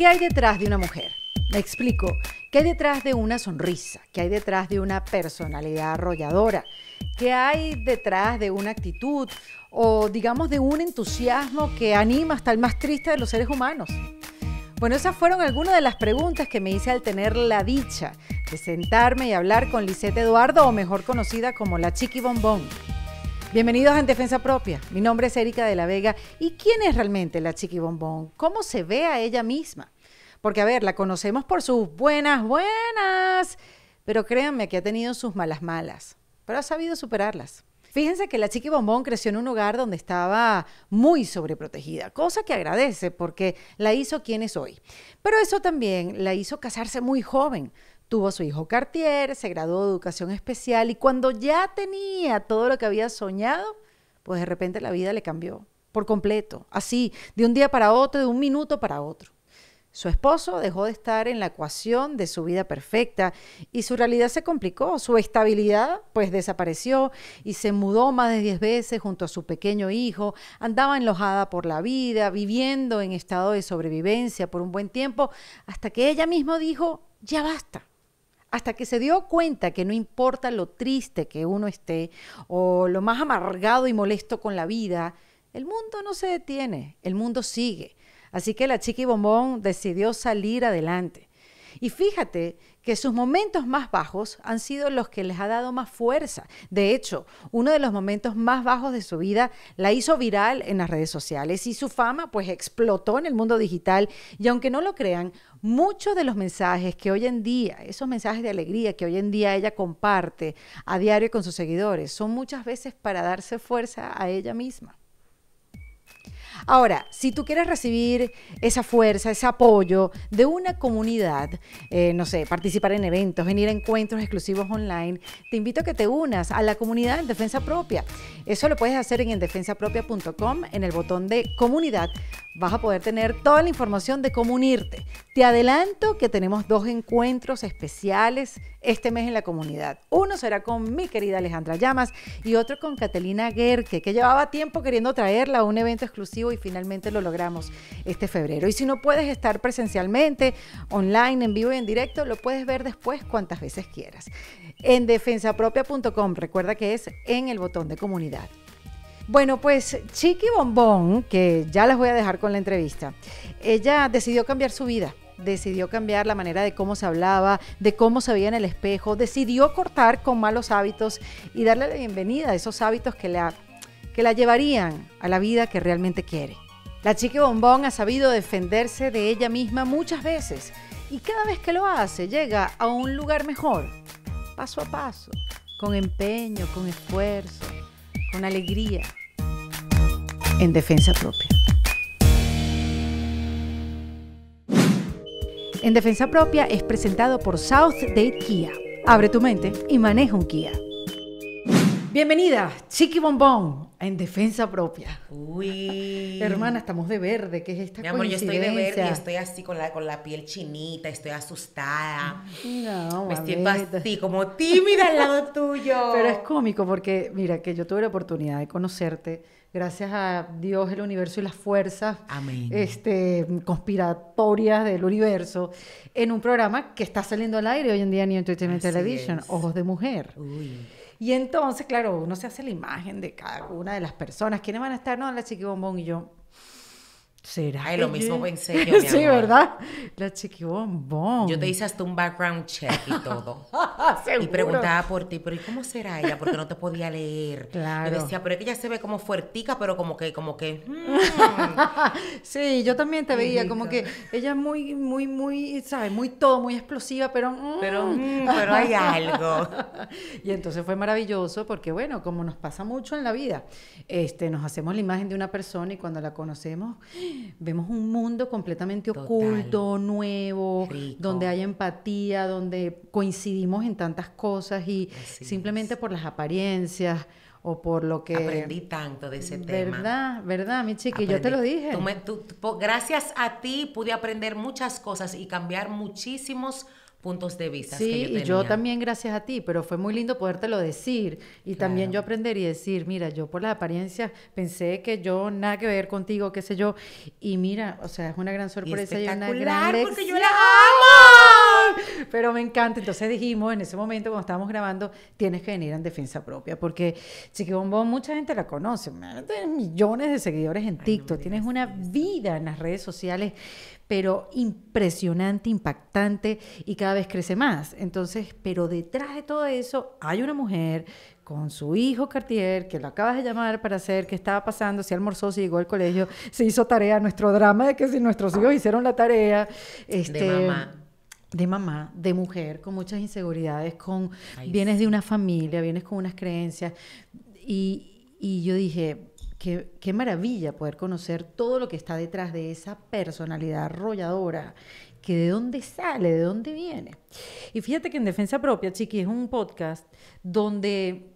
¿Qué hay detrás de una mujer? Me explico. ¿Qué hay detrás de una sonrisa? ¿Qué hay detrás de una personalidad arrolladora? ¿Qué hay detrás de una actitud o digamos de un entusiasmo que anima hasta el más triste de los seres humanos? Bueno, esas fueron algunas de las preguntas que me hice al tener la dicha de sentarme y hablar con Lisette Eduardo, o mejor conocida como la Chiqui Bombón. Bienvenidos a En Defensa Propia. Mi nombre es Erika de la Vega. ¿Y quién es realmente la Chiqui Bombón? ¿Cómo se ve a ella misma? Porque, a ver, la conocemos por sus buenas, buenas, pero créanme que ha tenido sus malas, malas, pero ha sabido superarlas. Fíjense que la Chiqui Bombón creció en un hogar donde estaba muy sobreprotegida, cosa que agradece porque la hizo quien es hoy. Pero eso también la hizo casarse muy joven, Tuvo su hijo Cartier, se graduó de educación especial y cuando ya tenía todo lo que había soñado, pues de repente la vida le cambió por completo, así, de un día para otro, de un minuto para otro. Su esposo dejó de estar en la ecuación de su vida perfecta y su realidad se complicó, su estabilidad pues desapareció y se mudó más de 10 veces junto a su pequeño hijo, andaba enlojada por la vida, viviendo en estado de sobrevivencia por un buen tiempo, hasta que ella misma dijo, ya basta, hasta que se dio cuenta que no importa lo triste que uno esté o lo más amargado y molesto con la vida, el mundo no se detiene, el mundo sigue. Así que la chiqui bombón decidió salir adelante. Y fíjate que sus momentos más bajos han sido los que les ha dado más fuerza. De hecho, uno de los momentos más bajos de su vida la hizo viral en las redes sociales y su fama pues explotó en el mundo digital. Y aunque no lo crean, muchos de los mensajes que hoy en día, esos mensajes de alegría que hoy en día ella comparte a diario con sus seguidores, son muchas veces para darse fuerza a ella misma. Ahora, si tú quieres recibir esa fuerza, ese apoyo de una comunidad, eh, no sé, participar en eventos, venir a encuentros exclusivos online, te invito a que te unas a la comunidad en Defensa Propia. Eso lo puedes hacer en defensapropia.com, en el botón de comunidad. Vas a poder tener toda la información de cómo unirte. Te adelanto que tenemos dos encuentros especiales este mes en la comunidad. Uno será con mi querida Alejandra Llamas y otro con Catalina Gerke, que llevaba tiempo queriendo traerla a un evento exclusivo y finalmente lo logramos este febrero. Y si no puedes estar presencialmente, online, en vivo y en directo, lo puedes ver después cuantas veces quieras. En defensapropia.com, recuerda que es en el botón de comunidad. Bueno, pues Chiqui Bombón, que ya las voy a dejar con la entrevista, ella decidió cambiar su vida decidió cambiar la manera de cómo se hablaba, de cómo se veía en el espejo, decidió cortar con malos hábitos y darle la bienvenida a esos hábitos que le que la llevarían a la vida que realmente quiere. La chica bombón ha sabido defenderse de ella misma muchas veces y cada vez que lo hace llega a un lugar mejor, paso a paso, con empeño, con esfuerzo, con alegría, en defensa propia. En defensa propia es presentado por South Date Kia. Abre tu mente y maneja un Kia. Bienvenida, Chiqui Bombón, en defensa propia. Uy. Hermana, estamos de verde, ¿qué es esta Mi amor, yo estoy de verde y estoy así con la, con la piel chinita, estoy asustada. No, Me así, como tímida al lado tuyo. Pero es cómico porque, mira, que yo tuve la oportunidad de conocerte gracias a Dios, el universo y las fuerzas Este, conspiratorias del universo, en un programa que está saliendo al aire hoy en día en Entertainment Television, Ojos de Mujer. Uy. Y entonces, claro, uno se hace la imagen de cada una de las personas. ¿Quiénes van a estar? No, la bombón y yo. ¿Será? es lo mismo pensé yo. sí, ¿verdad? La chiquibombón. Yo te hice hasta un background check y todo. Ah, y preguntaba por ti, pero ¿y cómo será ella? Porque no te podía leer. Claro. Yo decía, pero es que ella se ve como fuertica, pero como que, como que. Mm". sí, yo también te veía como que ella es muy, muy, muy, ¿sabes? Muy todo, muy explosiva, pero. Mm. Mm, pero, hay algo. y entonces fue maravilloso porque, bueno, como nos pasa mucho en la vida, este, nos hacemos la imagen de una persona y cuando la conocemos vemos un mundo completamente oculto, nuevo, donde hay empatía, donde coincidimos en tantas cosas y simplemente por las apariencias o por lo que... Aprendí tanto de ese tema. ¿Verdad? ¿Verdad, mi chiqui? Yo te lo dije. gracias a ti pude aprender muchas cosas y cambiar muchísimos puntos de vista. Sí, yo y yo también gracias a ti, pero fue muy lindo podértelo decir y también yo aprender y decir, mira, yo por las apariencias pensé que yo nada que ver contigo, qué sé yo, y mira, o sea, es una gran sorpresa y, porque yo las amo. Pero me encanta. Entonces dijimos en ese momento, cuando estábamos grabando, tienes que venir en defensa propia. Porque Chiqui Bombón, mucha gente la conoce. Tienes millones de seguidores en TikTok. tienes una vida en las redes sociales, pero impresionante, impactante y cada vez crece más. Entonces, pero detrás de todo eso hay una mujer con su hijo Cartier, que lo acabas de llamar para hacer qué estaba pasando, si almorzó, si llegó al colegio, se hizo tarea, nuestro drama de que si nuestros hijos hicieron la tarea. Este, de mamá de mamá, de mujer, con muchas inseguridades, con bienes vienes de una familia, vienes con unas creencias. Y, yo dije, Qué, qué, maravilla poder conocer todo lo que está detrás de esa personalidad arrolladora, que de dónde sale, de dónde viene. Y fíjate que en Defensa Propia, Chiqui, es un podcast donde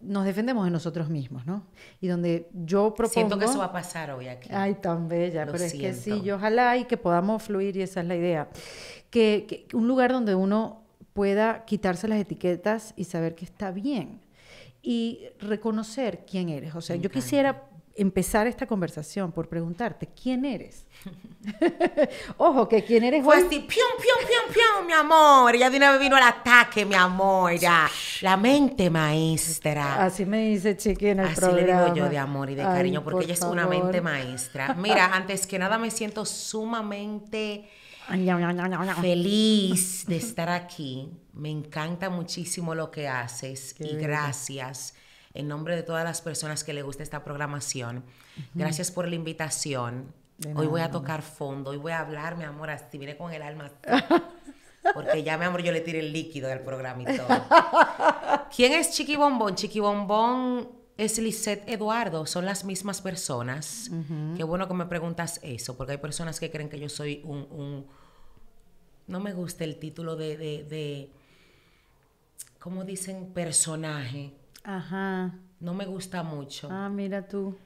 nos defendemos de nosotros mismos, ¿no? Y donde yo propongo... Siento que eso va a pasar hoy aquí. Ay, tan bella, pero es que sí, ojalá y que podamos fluir y esa es la idea que, un lugar donde uno pueda quitarse las etiquetas y saber que está bien y reconocer quién eres. O sea, yo quisiera empezar esta conversación por preguntarte quién eres. Ojo, que quién eres Fue así, pión pión pión mi amor. ya vino, vino al ataque, mi amor. Ya. La mente maestra. Así me dice Chiqui en el así programa. Así le digo yo de amor y de cariño, porque ella es una mente maestra. Mira, antes que nada me siento sumamente Feliz de estar aquí. Me encanta muchísimo lo que haces y gracias en nombre de todas las personas que le gusta esta programación. Gracias por la invitación. Hoy voy a tocar fondo, hoy voy a hablar, mi amor, así viene con el alma. Porque ya, mi amor, yo le tiré el líquido del programa ¿Quién es Chiqui Bombón? Chiqui Bombón es Lisette Eduardo, son las mismas personas. Qué bueno que me preguntas eso, porque hay personas que creen que yo soy un no me gusta el título de, de, de ¿cómo dicen? Personaje. Ajá. No me gusta mucho. Ah, mira tú.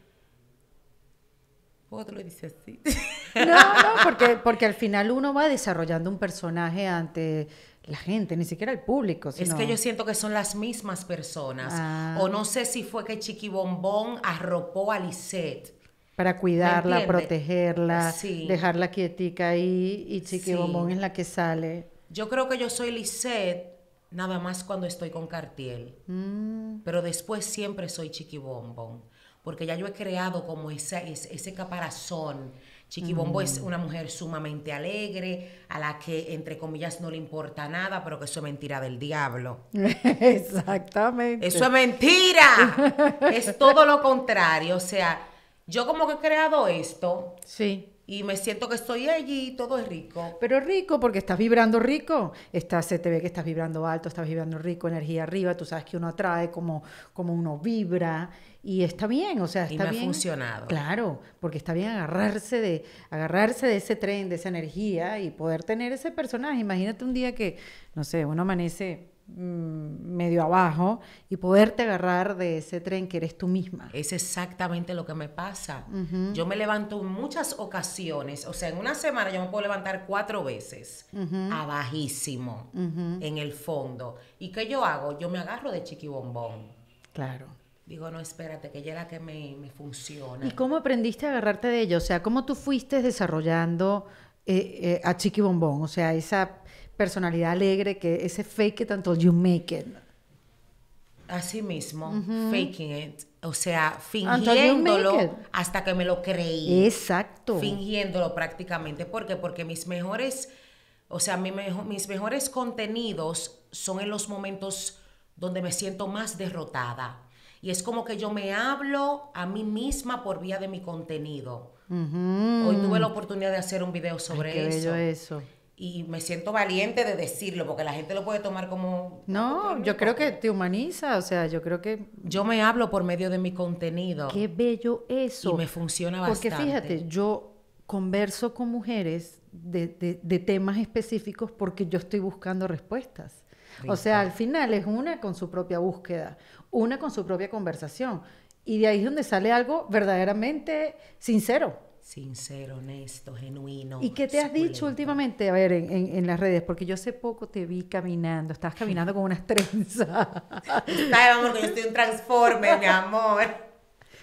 ¿Por lo dices así? No, no, porque, porque al final uno va desarrollando un personaje ante la gente, ni siquiera el público. Es que yo siento que son las mismas personas. Ah. O no sé si fue que Chiqui Bombón arropó a Lisette para cuidarla, protegerla, dejarla quietica ahí y Chiquibombón es la que sale. Yo creo que yo soy Lisette nada más cuando estoy con Cartiel, mm. pero después siempre soy Chiquibombón, porque ya yo he creado como ese, ese, caparazón. Chiqui mm. es una mujer sumamente alegre, a la que, entre comillas, no le importa nada, pero que eso es mentira del diablo. Exactamente. Eso es mentira. es todo lo contrario. O sea, yo como que he creado esto. Sí. Y me siento que estoy allí y todo es rico. Pero es rico porque estás vibrando rico. Estás, se te ve que estás vibrando alto, estás vibrando rico, energía arriba. Tú sabes que uno atrae como, como uno vibra. Y está bien, o sea, está y bien. funcionado. Claro, porque está bien agarrarse de, agarrarse de ese tren, de esa energía y poder tener ese personaje. Imagínate un día que, no sé, uno amanece Mm, medio abajo y poderte agarrar de ese tren que eres tú misma. Es exactamente lo que me pasa. Yo me levanto en muchas ocasiones, o sea, en una semana yo me puedo levantar cuatro veces, abajísimo, en el fondo. ¿Y qué yo hago? Yo me agarro de chiqui Bombón Claro. Digo, no, espérate, que ya era la que me, funciona. ¿Y cómo aprendiste a agarrarte de ello? O sea, ¿cómo tú fuiste desarrollando eh, eh, a Chiqui Bombón O sea, esa personalidad alegre, que ese fake it until you make it. Así mismo, faking it. O sea, fingiéndolo hasta que me lo creí. Exacto. Fingiéndolo prácticamente. porque Porque mis mejores, o sea, mi mis mejores contenidos son en los momentos donde me siento más derrotada. Y es como que yo me hablo a mí misma por vía de mi contenido. Hoy tuve la oportunidad de hacer un video sobre eso. eso y me siento valiente de decirlo porque la gente lo puede tomar como no yo creo que te humaniza o sea yo creo que yo me hablo por medio de mi contenido qué bello eso y me funciona bastante porque fíjate yo converso con mujeres de, temas específicos porque yo estoy buscando respuestas o sea al final es una con su propia búsqueda una con su propia conversación y de ahí es donde sale algo verdaderamente sincero Sincero, honesto, genuino. ¿Y qué te has dicho últimamente, a ver, en, las redes? Porque yo hace poco te vi caminando, estabas caminando con unas trenzas. vamos, que yo estoy un transforme, mi amor.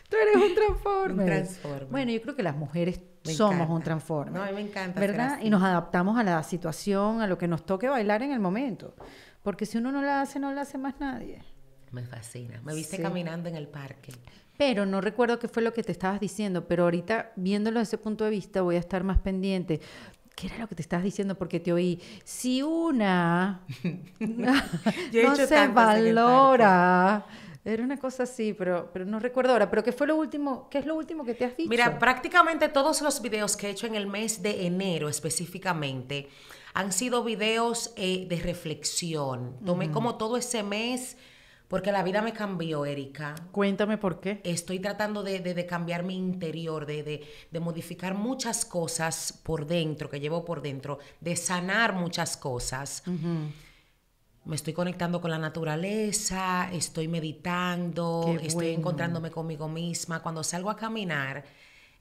Tú eres un transforme. Un transforme. Bueno, yo creo que las mujeres somos un transforme. No, a mí me encanta. ¿Verdad? Y nos adaptamos a la situación, a lo que nos toque bailar en el momento. Porque si uno no la hace, no la hace más nadie. Me fascina. Me viste caminando en el parque pero no recuerdo qué fue lo que te estabas diciendo, pero ahorita viéndolo desde ese punto de vista voy a estar más pendiente. ¿Qué era lo que te estabas diciendo? Porque te oí, si una no se valora. Era una cosa así, pero, pero no recuerdo ahora. ¿Pero qué fue lo último? ¿Qué es lo último que te has dicho? Mira, prácticamente todos los videos que he hecho en el mes de enero específicamente han sido videos eh, de reflexión. Tomé como todo ese mes porque la vida me cambió, Erika. Cuéntame por qué. Estoy tratando de, cambiar mi interior, de, modificar muchas cosas por dentro, que llevo por dentro, de sanar muchas cosas. Me estoy conectando con la naturaleza, estoy meditando, estoy encontrándome conmigo misma. Cuando salgo a caminar,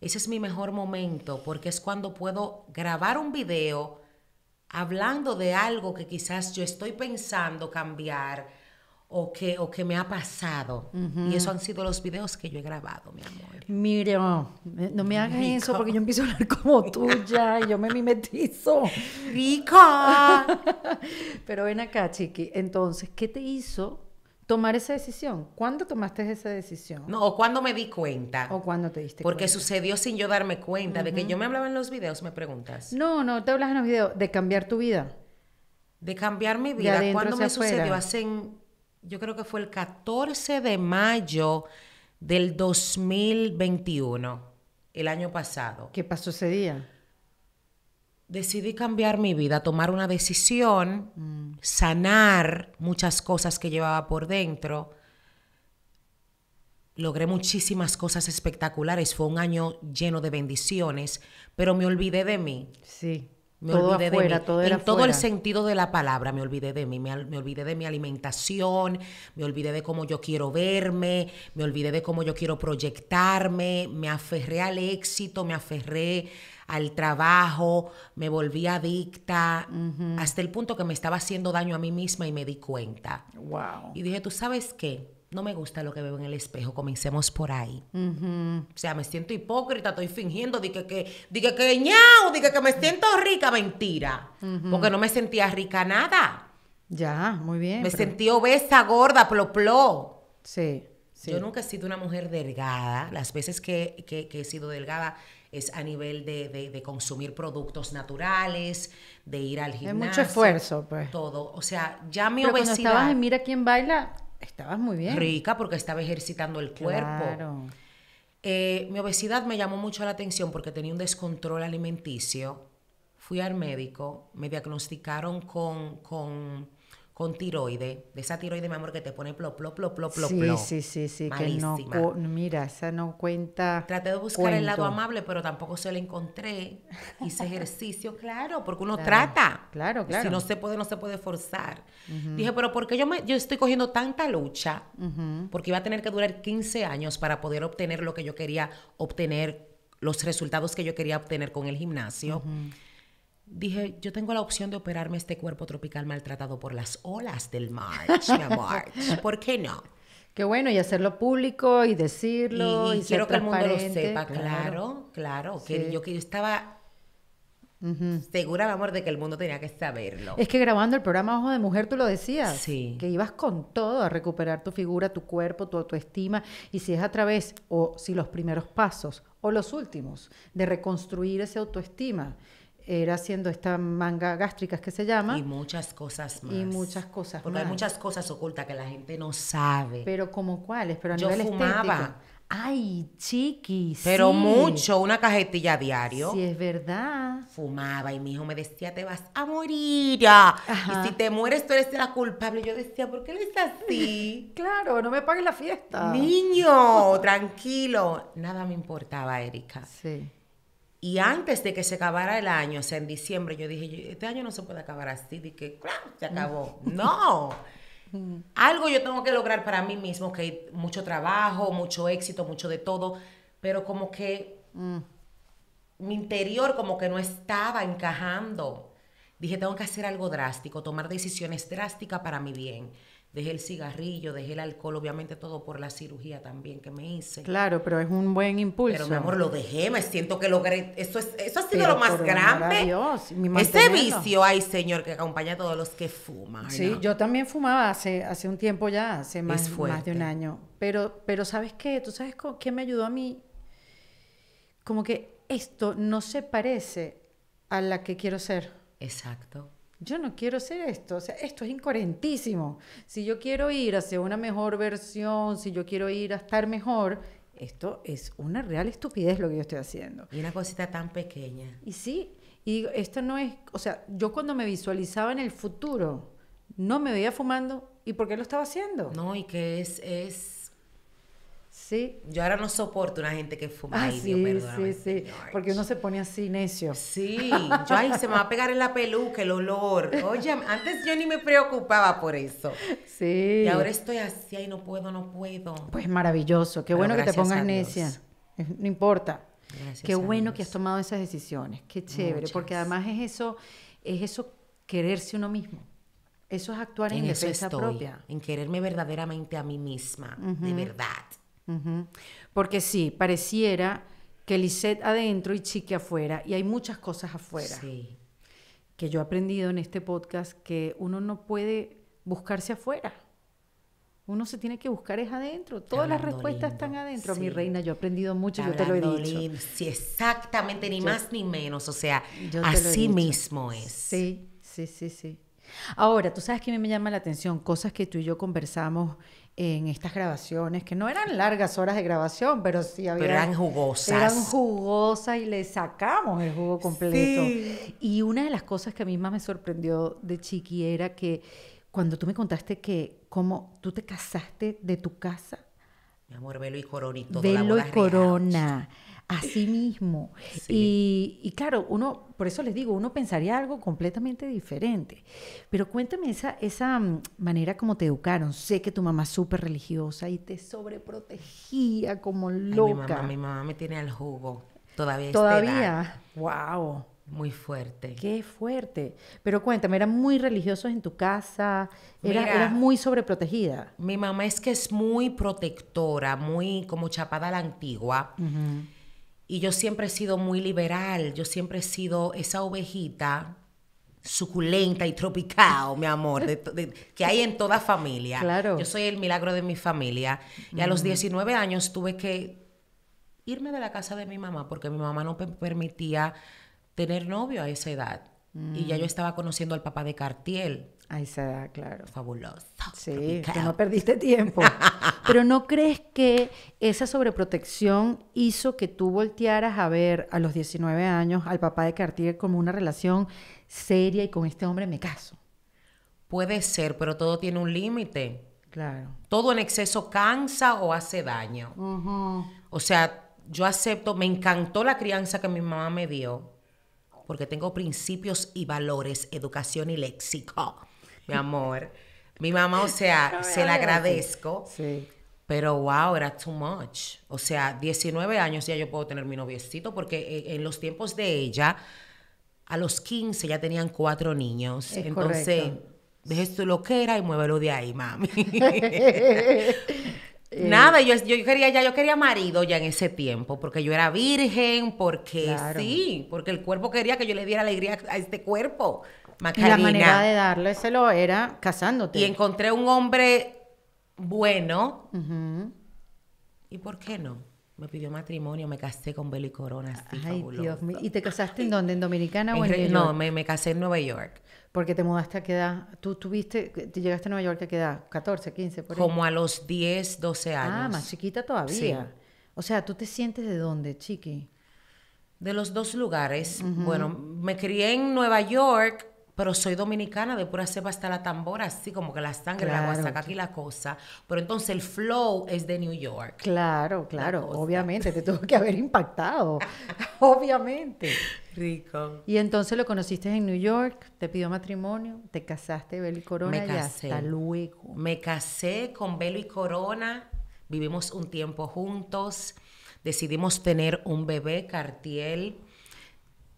ese es mi mejor momento, porque es cuando puedo grabar un video hablando de algo que quizás yo estoy pensando cambiar o que, o que me ha pasado. Y eso han sido los videos que yo he grabado, mi amor. Mire, oh, no, me hagas eso porque yo empiezo a hablar como tú ya y yo me mimetizo. ¡Rico! Pero ven acá, Chiqui. Entonces, ¿qué te hizo tomar esa decisión? ¿Cuándo tomaste esa decisión? No, o cuando me di cuenta. O cuando te diste porque cuenta. Porque sucedió sin yo darme cuenta. De que yo me hablaba en los videos, me preguntas. No, no, te hablas en los videos. De cambiar tu vida. De cambiar mi vida. ¿Cuándo me sucedió? Hace yo creo que fue el 14 de mayo del 2021, el año pasado. ¿Qué pasó ese día? Decidí cambiar mi vida, tomar una decisión, mm. sanar muchas cosas que llevaba por dentro. Logré muchísimas cosas espectaculares, fue un año lleno de bendiciones, pero me olvidé de mí. Sí. Me olvidé de mí. en todo el sentido de la palabra, me olvidé de mí, me, olvidé de mi alimentación, me olvidé de cómo yo quiero verme, me olvidé de cómo yo quiero proyectarme, me aferré al éxito, me aferré al trabajo, me volví adicta, hasta el punto que me estaba haciendo daño a mí misma y me di cuenta. Wow. Y dije, ¿tú sabes qué? no me gusta lo que veo en el espejo, comencemos por ahí. O sea, me siento hipócrita, estoy fingiendo, dije que, diga que ñau, dije que me siento rica, mentira. Porque no me sentía rica nada. Ya, muy bien. Me sentí obesa, gorda, ploplo. Sí, Yo nunca he sido una mujer delgada. Las veces que, he sido delgada es a nivel de, consumir productos naturales, de ir al gimnasio. Es mucho esfuerzo, pues. Todo. O sea, ya mi obesidad. Cuando estabas Mira quién baila, Estabas muy bien. Rica porque estaba ejercitando el cuerpo. Eh, mi obesidad me llamó mucho la atención porque tenía un descontrol alimenticio. Fui al médico, me diagnosticaron con, con con tiroide, de esa tiroide, mi amor, que te pone plop, plop, plop, plop, plop. Sí, sí, sí, que no, mira, esa no cuenta. Traté de buscar el lado amable, pero tampoco se lo encontré. Hice ejercicio, claro, porque uno trata. Claro, claro. Si no se puede, no se puede forzar. Dije, pero ¿por qué yo, me, yo estoy cogiendo tanta lucha? Porque iba a tener que durar 15 años para poder obtener lo que yo quería obtener, los resultados que yo quería obtener con el gimnasio dije, yo tengo la opción de operarme este cuerpo tropical maltratado por las olas del mar, ¿Por qué no? Qué bueno, y hacerlo público y decirlo. Y, quiero que el mundo lo sepa, claro, claro. yo que estaba segura, mi amor, de que el mundo tenía que saberlo. Es que grabando el programa Ojo de Mujer tú lo decías. Sí. Que ibas con todo a recuperar tu figura, tu cuerpo, tu autoestima. Y si es a través, o si los primeros pasos, o los últimos, de reconstruir esa autoestima era haciendo esta manga gástricas que se llama. Y muchas cosas más. Y muchas cosas Porque hay muchas cosas ocultas que la gente no sabe. Pero como cuáles, pero a Yo fumaba. Ay, chiquis. Pero mucho, una cajetilla diario. Sí, es verdad. Fumaba y mi hijo me decía, te vas a morir. ya Y si te mueres, tú eres la culpable. Yo decía, ¿por qué eres así? claro, no me pagues la fiesta. Niño, tranquilo. Nada me importaba, Erika. Sí. Y antes de que se acabara el año, o sea, en diciembre, yo dije, este año no se puede acabar así, dije, que ¡claro! se acabó. Mm. no. Mm. Algo yo tengo que lograr para mí mismo, que hay mucho trabajo, mucho éxito, mucho de todo, pero como que mm. mi interior como que no estaba encajando. Dije, tengo que hacer algo drástico, tomar decisiones drásticas para mi bien dejé el cigarrillo, dejé el alcohol, obviamente todo por la cirugía también que me hice. Claro, pero es un buen impulso. Pero mi amor, lo dejé, me siento que logré, eso, eso ha sido lo más grande. Dios, Ese vicio, ay señor, que acompaña a todos los que fuman. Sí, yo también fumaba hace, hace un tiempo ya, hace más, más de un año. Pero, pero ¿sabes qué? ¿Tú sabes qué me ayudó a mí? Como que esto no se parece a la que quiero ser. Exacto yo no quiero hacer esto, o sea, esto es incoherentísimo. Si yo quiero ir hacia una mejor versión, si yo quiero ir a estar mejor, esto es una real estupidez lo que yo estoy haciendo. Y una cosita tan pequeña. Y sí, y esto no es, o sea, yo cuando me visualizaba en el futuro, no me veía fumando, ¿y por qué lo estaba haciendo? No, y que es, es yo ahora no soporto una gente que fuma. Ah, ay, sí, Porque uno se pone así necio. Sí. Yo, ahí se me va a pegar en la peluca el olor. Oye, antes yo ni me preocupaba por eso. Sí. Y ahora estoy así, y no puedo, no puedo. Pues maravilloso. Qué bueno que te pongas necia. No importa. Gracias Qué bueno que has tomado esas decisiones. Qué chévere. Porque además es eso, es eso quererse uno mismo. Eso es actuar en, en defensa estoy, propia. En quererme verdaderamente a mí misma, de verdad. Porque sí, pareciera que Lisette adentro y Chique afuera, y hay muchas cosas afuera. Que yo he aprendido en este podcast que uno no puede buscarse afuera. Uno se tiene que buscar es adentro. Todas las respuestas están adentro. Mi reina, yo he aprendido mucho, yo te lo he dicho. Sí, exactamente, ni más ni menos. O sea, así mismo es. Sí, sí, sí, sí. Ahora, tú sabes que a mí me llama la atención cosas que tú y yo conversamos en estas grabaciones, que no eran largas horas de grabación, pero sí había... Pero eran jugosas. Eran jugosas y le sacamos el jugo completo. Y una de las cosas que a mí más me sorprendió de Chiqui era que cuando tú me contaste que cómo tú te casaste de tu casa... Mi amor, velo y corona y Velo y corona. Así mismo. Sí. Y, y, claro, uno, por eso les digo, uno pensaría algo completamente diferente. Pero cuéntame esa, esa mm, manera como te educaron. Sé que tu mamá es súper religiosa y te sobreprotegía como loca. mi, mamá, mi, mamá, me tiene al jugo. Todavía. Todavía. Wow. Muy fuerte. Qué fuerte. Pero cuéntame, ¿eran muy religiosos en tu casa? ¿Eras, muy sobreprotegida? Mi mamá es que es muy protectora, muy como chapada la antigua. Y yo siempre he sido muy liberal, yo siempre he sido esa ovejita suculenta y tropical, mi amor, que hay en toda familia. Claro. Yo soy el milagro de mi familia. Y a los 19 mm. años tuve que irme de la casa de mi mamá porque mi mamá no me permitía tener novio a esa edad. Y ya yo mm. estaba conociendo al papá de Cartiel. Ahí se da, claro. Fabuloso. Sí, claro. no perdiste tiempo. Pero ¿no crees que esa sobreprotección hizo que tú voltearas a ver a los 19 años al papá de Cartier como una relación seria y con este hombre me caso? Puede ser, pero todo tiene un límite. Claro. Todo en exceso cansa o hace daño. O sea, yo acepto, me encantó la crianza que mi mamá me dio, porque tengo principios y valores, educación y léxico mi amor. Mi mamá, o sea, se la agradezco. Pero wow, era too much. O sea, 19 años ya yo puedo tener mi noviecito porque eh, en los tiempos de ella, a los 15 ya tenían cuatro niños. entonces, Entonces, esto lo que era y muévelo de ahí, mami. Eh. Nada, yo, yo quería ya, yo quería marido ya en ese tiempo, porque yo era virgen, porque sí, porque el cuerpo quería que yo le diera alegría a este cuerpo. Y la manera de darle era casándote. Y encontré un hombre bueno. ¿Y por qué no? Me pidió matrimonio, me casé con Belicorona. y Ay, ¿Y te casaste en dónde? ¿En Dominicana o en No, Me, casé en Nueva York. Porque te mudaste a qué edad? ¿Tú tuviste, te llegaste a Nueva York a qué edad? ¿14, 15? Por Como a los 10, 12 ah, años. Ah, más chiquita todavía. O sea, ¿tú te sientes de dónde, chiqui? De los dos lugares. Bueno, me crié en Nueva York, pero soy dominicana de pura cepa hasta la tambora, así como que la sangre, la guasaca aquí la cosa. Pero entonces el flow es de New York. Claro, claro, obviamente, te tuvo que haber impactado, obviamente. Rico. Y entonces lo conociste en New York, te pidió matrimonio, te casaste, Beli y Corona, Me casé. hasta luego. Me casé con Belo y Corona, vivimos un tiempo juntos, decidimos tener un bebé, Cartiel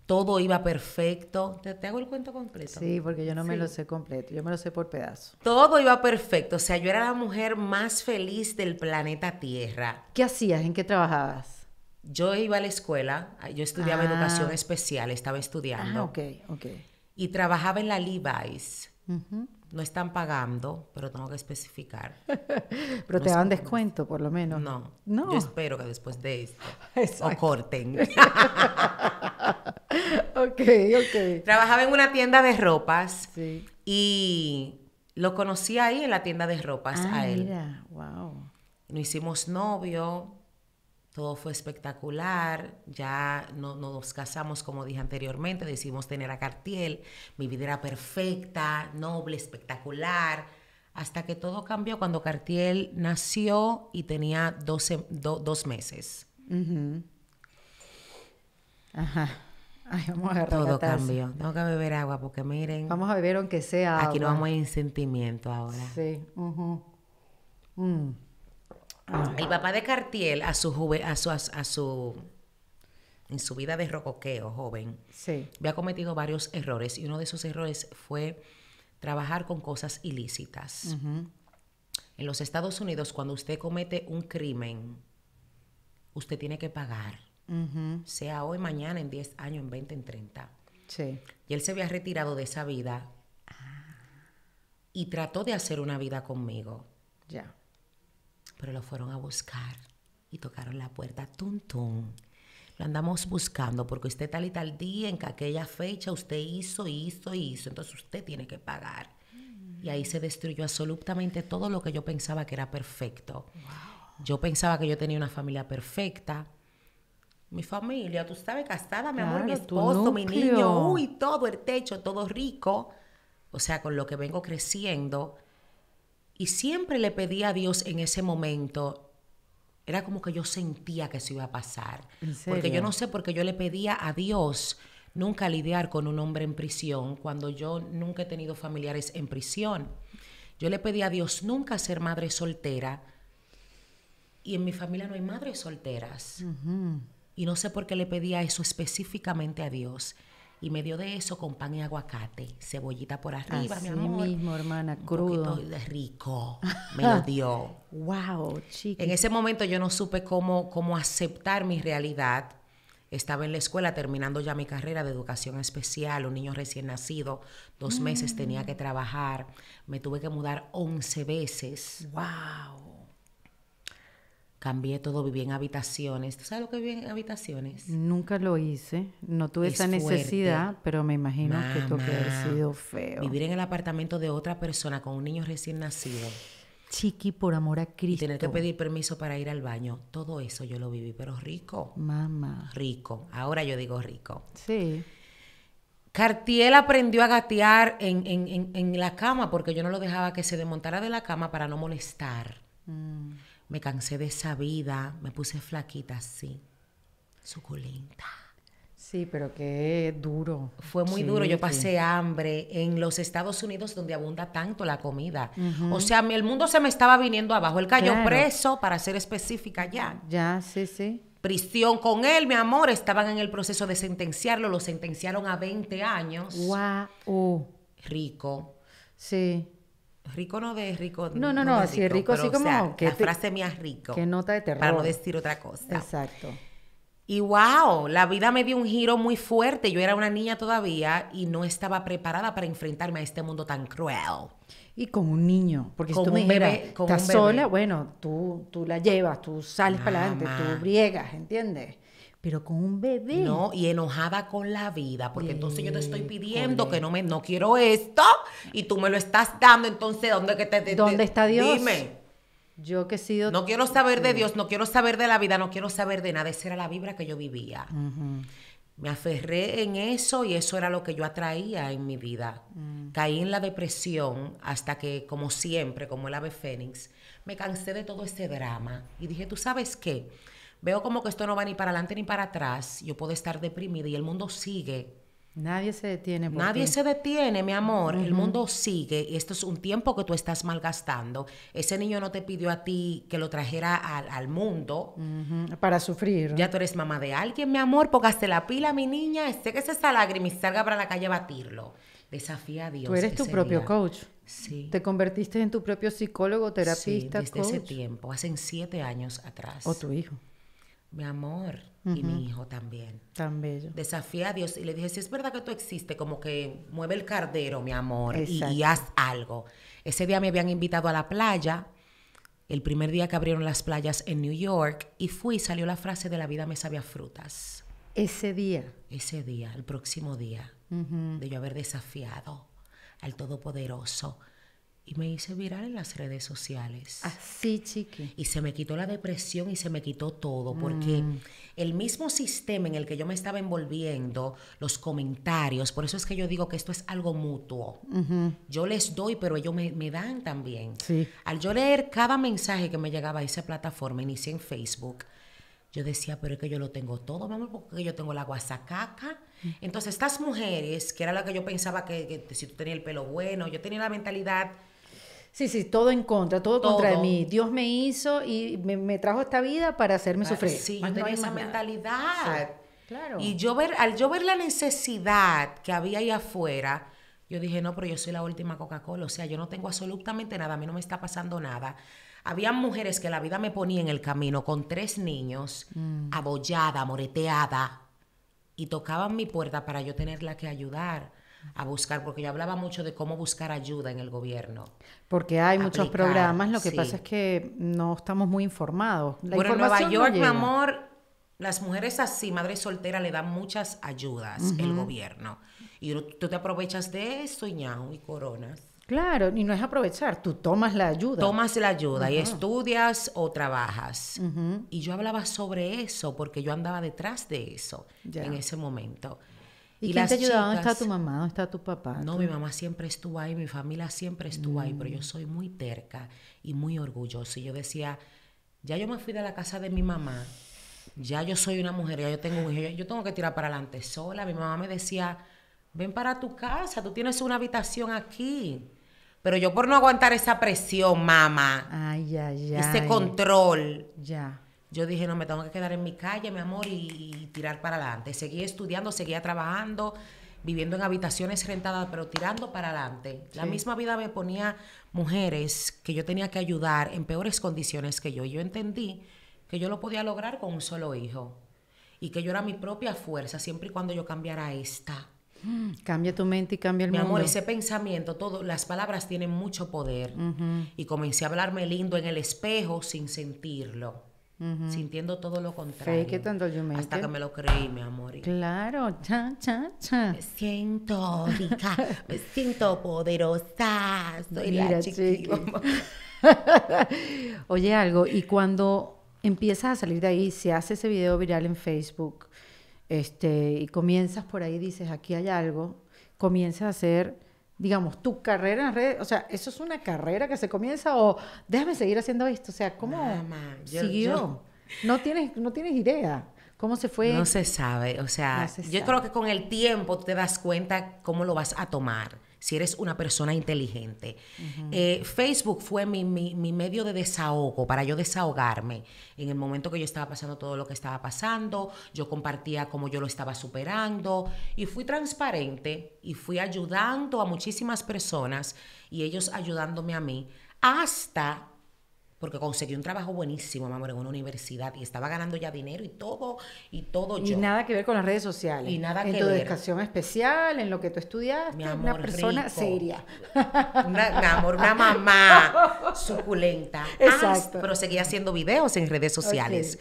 todo iba perfecto. Te, hago el cuento completo. Sí, porque yo no me lo sé completo, yo me lo sé por pedazos. Todo iba perfecto, o sea, yo era la mujer más feliz del planeta Tierra. ¿Qué hacías? ¿En qué trabajabas? Yo iba a la escuela, ah, yo estudiaba ah. educación especial, estaba estudiando. Ah, ok, ok. Y trabajaba en la Levi's no están pagando, pero tengo que especificar. pero te dan descuento, por lo menos. No, no. Yo espero que después de esto o corten. ok, ok. Trabajaba en una tienda de ropas y lo conocí ahí en la tienda de ropas ah, a él. Mira, wow. Nos hicimos novio todo fue espectacular, ya no, nos casamos como dije anteriormente, decidimos tener a Cartiel, mi vida era perfecta, noble, espectacular, hasta que todo cambió cuando Cartiel nació y tenía 12, dos meses. Ajá. vamos a Todo cambió. Tengo que beber agua porque miren. Vamos a beber aunque sea. Aquí no vamos en sentimiento ahora. Sí. Ah, El papá de Cartiel a su a su, a, su en su vida de rocoqueo joven, había cometido varios errores y uno de esos errores fue trabajar con cosas ilícitas. En los Estados Unidos, cuando usted comete un crimen, usted tiene que pagar, sea hoy, mañana, en 10 años, en 20, en 30. Y él se había retirado de esa vida ah. y trató de hacer una vida conmigo. Ya pero lo fueron a buscar y tocaron la puerta, tum, tum. Lo andamos buscando porque usted tal y tal día, en que aquella fecha, usted hizo, hizo, hizo, entonces usted tiene que pagar. Y ahí se destruyó absolutamente todo lo que yo pensaba que era perfecto. Yo pensaba que yo tenía una familia perfecta. Mi familia, tú sabes, casada, mi amor, mi esposo, mi niño, todo, el techo, todo rico. O sea, con lo que vengo creciendo, y siempre le pedía a Dios en ese momento, era como que yo sentía que se iba a pasar. Porque yo no sé, por qué yo le pedía a Dios nunca lidiar con un hombre en prisión cuando yo nunca he tenido familiares en prisión. Yo le pedí a Dios nunca ser madre soltera y en mi familia no hay madres solteras. Y no sé por qué le pedía eso específicamente a Dios y me dio de eso con pan y aguacate, cebollita por arriba, Así mi mismo, hermana, crudo. Un rico, me lo dio. wow, chica. En ese momento yo no supe cómo, cómo aceptar mi realidad. Estaba en la escuela terminando ya mi carrera de educación especial, un niño recién nacido, dos meses tenía mm. que trabajar, me tuve que mudar 11 veces. ¡Wow! cambié todo, viví en habitaciones. ¿Tú sabes lo que viví en habitaciones? Nunca lo hice, no tuve esa necesidad, pero me imagino que esto que sido feo. Vivir en el apartamento de otra persona con un niño recién nacido. Chiqui, por amor a Cristo. Y tener que pedir permiso para ir al baño. Todo eso yo lo viví, pero rico. Mamá. Rico. Ahora yo digo rico. Sí. Cartiel aprendió a gatear en, en, en, la cama porque yo no lo dejaba que se desmontara de la cama para no molestar. Mm me cansé de esa vida, me puse flaquita así, suculenta. Sí, pero qué duro. Fue muy duro, yo pasé hambre en los Estados Unidos donde abunda tanto la comida. O sea, el mundo se me estaba viniendo abajo. el cayó preso, para ser específica, ya. Ya, sí, sí prisión con él, mi amor. Estaban en el proceso de sentenciarlo. Lo sentenciaron a 20 años. Wow. Uh. Rico. Sí. Rico no de rico. No, no, no, Así es rico, así como. que la frase mía es rico. Que nota de terror. Para no decir otra cosa. Exacto. Y wow, la vida me dio un giro muy fuerte. Yo era una niña todavía y no estaba preparada para enfrentarme a este mundo tan cruel. Y con un niño, porque si tú estás sola, bueno, tú, tú la llevas, tú sales para adelante, tú briegas, ¿entiendes? pero con un bebé. No, y enojada con la vida, porque entonces yo te estoy pidiendo que no me no quiero esto y tú me lo estás dando, entonces ¿dónde que te, ¿Dónde está Dios? Dime. Yo que he sido No quiero saber de Dios, no quiero saber de la vida, no quiero saber de nada, esa era la vibra que yo vivía. Me aferré en eso y eso era lo que yo atraía en mi vida. Mm. Caí en la depresión hasta que, como siempre, como el ave fénix, me cansé de todo ese drama y dije, ¿tú sabes qué? veo como que esto no va ni para adelante ni para atrás, yo puedo estar deprimida y el mundo sigue. Nadie se detiene. Nadie se detiene, mi amor. El mundo sigue y esto es un tiempo que tú estás malgastando. Ese niño no te pidió a ti que lo trajera al, mundo. Para sufrir. Ya tú eres mamá de alguien, mi amor. Póngase la pila, mi niña. Sé que esa lágrima y salga para la calle a batirlo. Desafía a Dios. Tú eres tu propio coach. Sí. Te convertiste en tu propio psicólogo, terapista. Sí, desde ese tiempo, hace siete años atrás. O tu hijo mi amor y mi hijo también. Tan bello. Desafié a Dios y le dije, si es verdad que tú existes, como que mueve el cardero, mi amor, y, haz algo. Ese día me habían invitado a la playa, el primer día que abrieron las playas en New York, y fui, salió la frase de la vida me sabía frutas. Ese día. Ese día, el próximo día, de yo haber desafiado al Todopoderoso y me hice viral en las redes sociales. Así, chiqui. Y se me quitó la depresión y se me quitó todo, porque mm. el mismo sistema en el que yo me estaba envolviendo, los comentarios, por eso es que yo digo que esto es algo mutuo. Yo les doy, pero ellos me, dan también. Sí. Al yo leer cada mensaje que me llegaba a esa plataforma, inicié en Facebook, yo decía, pero es que yo lo tengo todo, mamá, porque yo tengo la guasacaca. Mm. Entonces, estas mujeres, que era la que yo pensaba que si tú tenías el pelo bueno, yo tenía la mentalidad Sí, sí, todo en contra, todo, contra de mí. Dios me hizo y me, trajo esta vida para hacerme sufrir. Sí, no tenía esa mentalidad. claro. Y yo ver, al yo ver la necesidad que había ahí afuera, yo dije, no, pero yo soy la última Coca-Cola, o sea, yo no tengo absolutamente nada, a mí no me está pasando nada. Había mujeres que la vida me ponía en el camino con tres niños, mm. abollada, moreteada, y tocaban mi puerta para yo tenerla que ayudar a buscar, porque yo hablaba mucho de cómo buscar ayuda en el gobierno. Porque hay muchos programas, lo que pasa es que no estamos muy informados. bueno, en Nueva York, mi amor, las mujeres así, madre soltera le dan muchas ayudas el gobierno. Y tú te aprovechas de eso, ñao, y coronas. Claro, y no es aprovechar, tú tomas la ayuda. Tomas la ayuda y estudias o trabajas. Y yo hablaba sobre eso porque yo andaba detrás de eso en ese momento. ¿Y, quién te ayudaba? ¿Dónde está tu mamá? ¿Dónde está tu papá? No, mi mamá siempre estuvo ahí, mi familia siempre estuvo ahí, pero yo mm. soy muy terca y muy orgullosa. Y yo decía, ya yo me fui de la casa de mi mamá, ya yo soy una mujer, ya yo tengo un hijo, yo tengo que tirar para adelante sola. Mi mamá me decía, ven para tu casa, tú tienes una habitación aquí. Pero yo por no aguantar esa presión, mamá, ay, ese control, ya yo dije, no, me tengo que quedar en mi calle, mi amor, y, tirar para adelante. Seguí estudiando, seguía trabajando, viviendo en habitaciones rentadas, pero tirando para adelante. La misma vida me ponía mujeres que yo tenía que ayudar en peores condiciones que yo. Yo entendí que yo lo podía lograr con un solo hijo y que yo era mi propia fuerza siempre y cuando yo cambiara esta. Mm, cambia tu mente y cambia el Mi amor, ese pensamiento, todo, las palabras tienen mucho poder. Y comencé a hablarme lindo en el espejo sin sentirlo sintiendo todo lo contrario. hasta que me lo creí, mi amor. Claro, cha, cha, cha. Me siento rica, me siento poderosa, Mira, la chiquita. Oye, algo, y cuando empiezas a salir de ahí, se hace ese video viral en Facebook, este, y comienzas por ahí, dices, aquí hay algo, comienzas a hacer digamos, tu carrera en redes, o sea, ¿eso es una carrera que se comienza o déjame seguir haciendo esto? O sea, ¿cómo siguió? No, tienes, no tienes idea. ¿Cómo se fue? No se sabe. O sea, yo creo que con el tiempo te das cuenta cómo lo vas a tomar si eres una persona inteligente. Eh, Facebook fue mi, mi, medio de desahogo, para yo desahogarme. En el momento que yo estaba pasando todo lo que estaba pasando, yo compartía cómo yo lo estaba superando y fui transparente y fui ayudando a muchísimas personas y ellos ayudándome a mí hasta porque conseguí un trabajo buenísimo, mi amor, en una universidad y estaba ganando ya dinero y todo, y todo y yo. Y nada que ver con las redes sociales. Y nada que ver. En tu dedicación especial, en lo que tú estudiaste, Mi amor, una persona seria. Una, mi amor, una mamá suculenta. Ah, Exacto. pero seguía haciendo videos en redes sociales.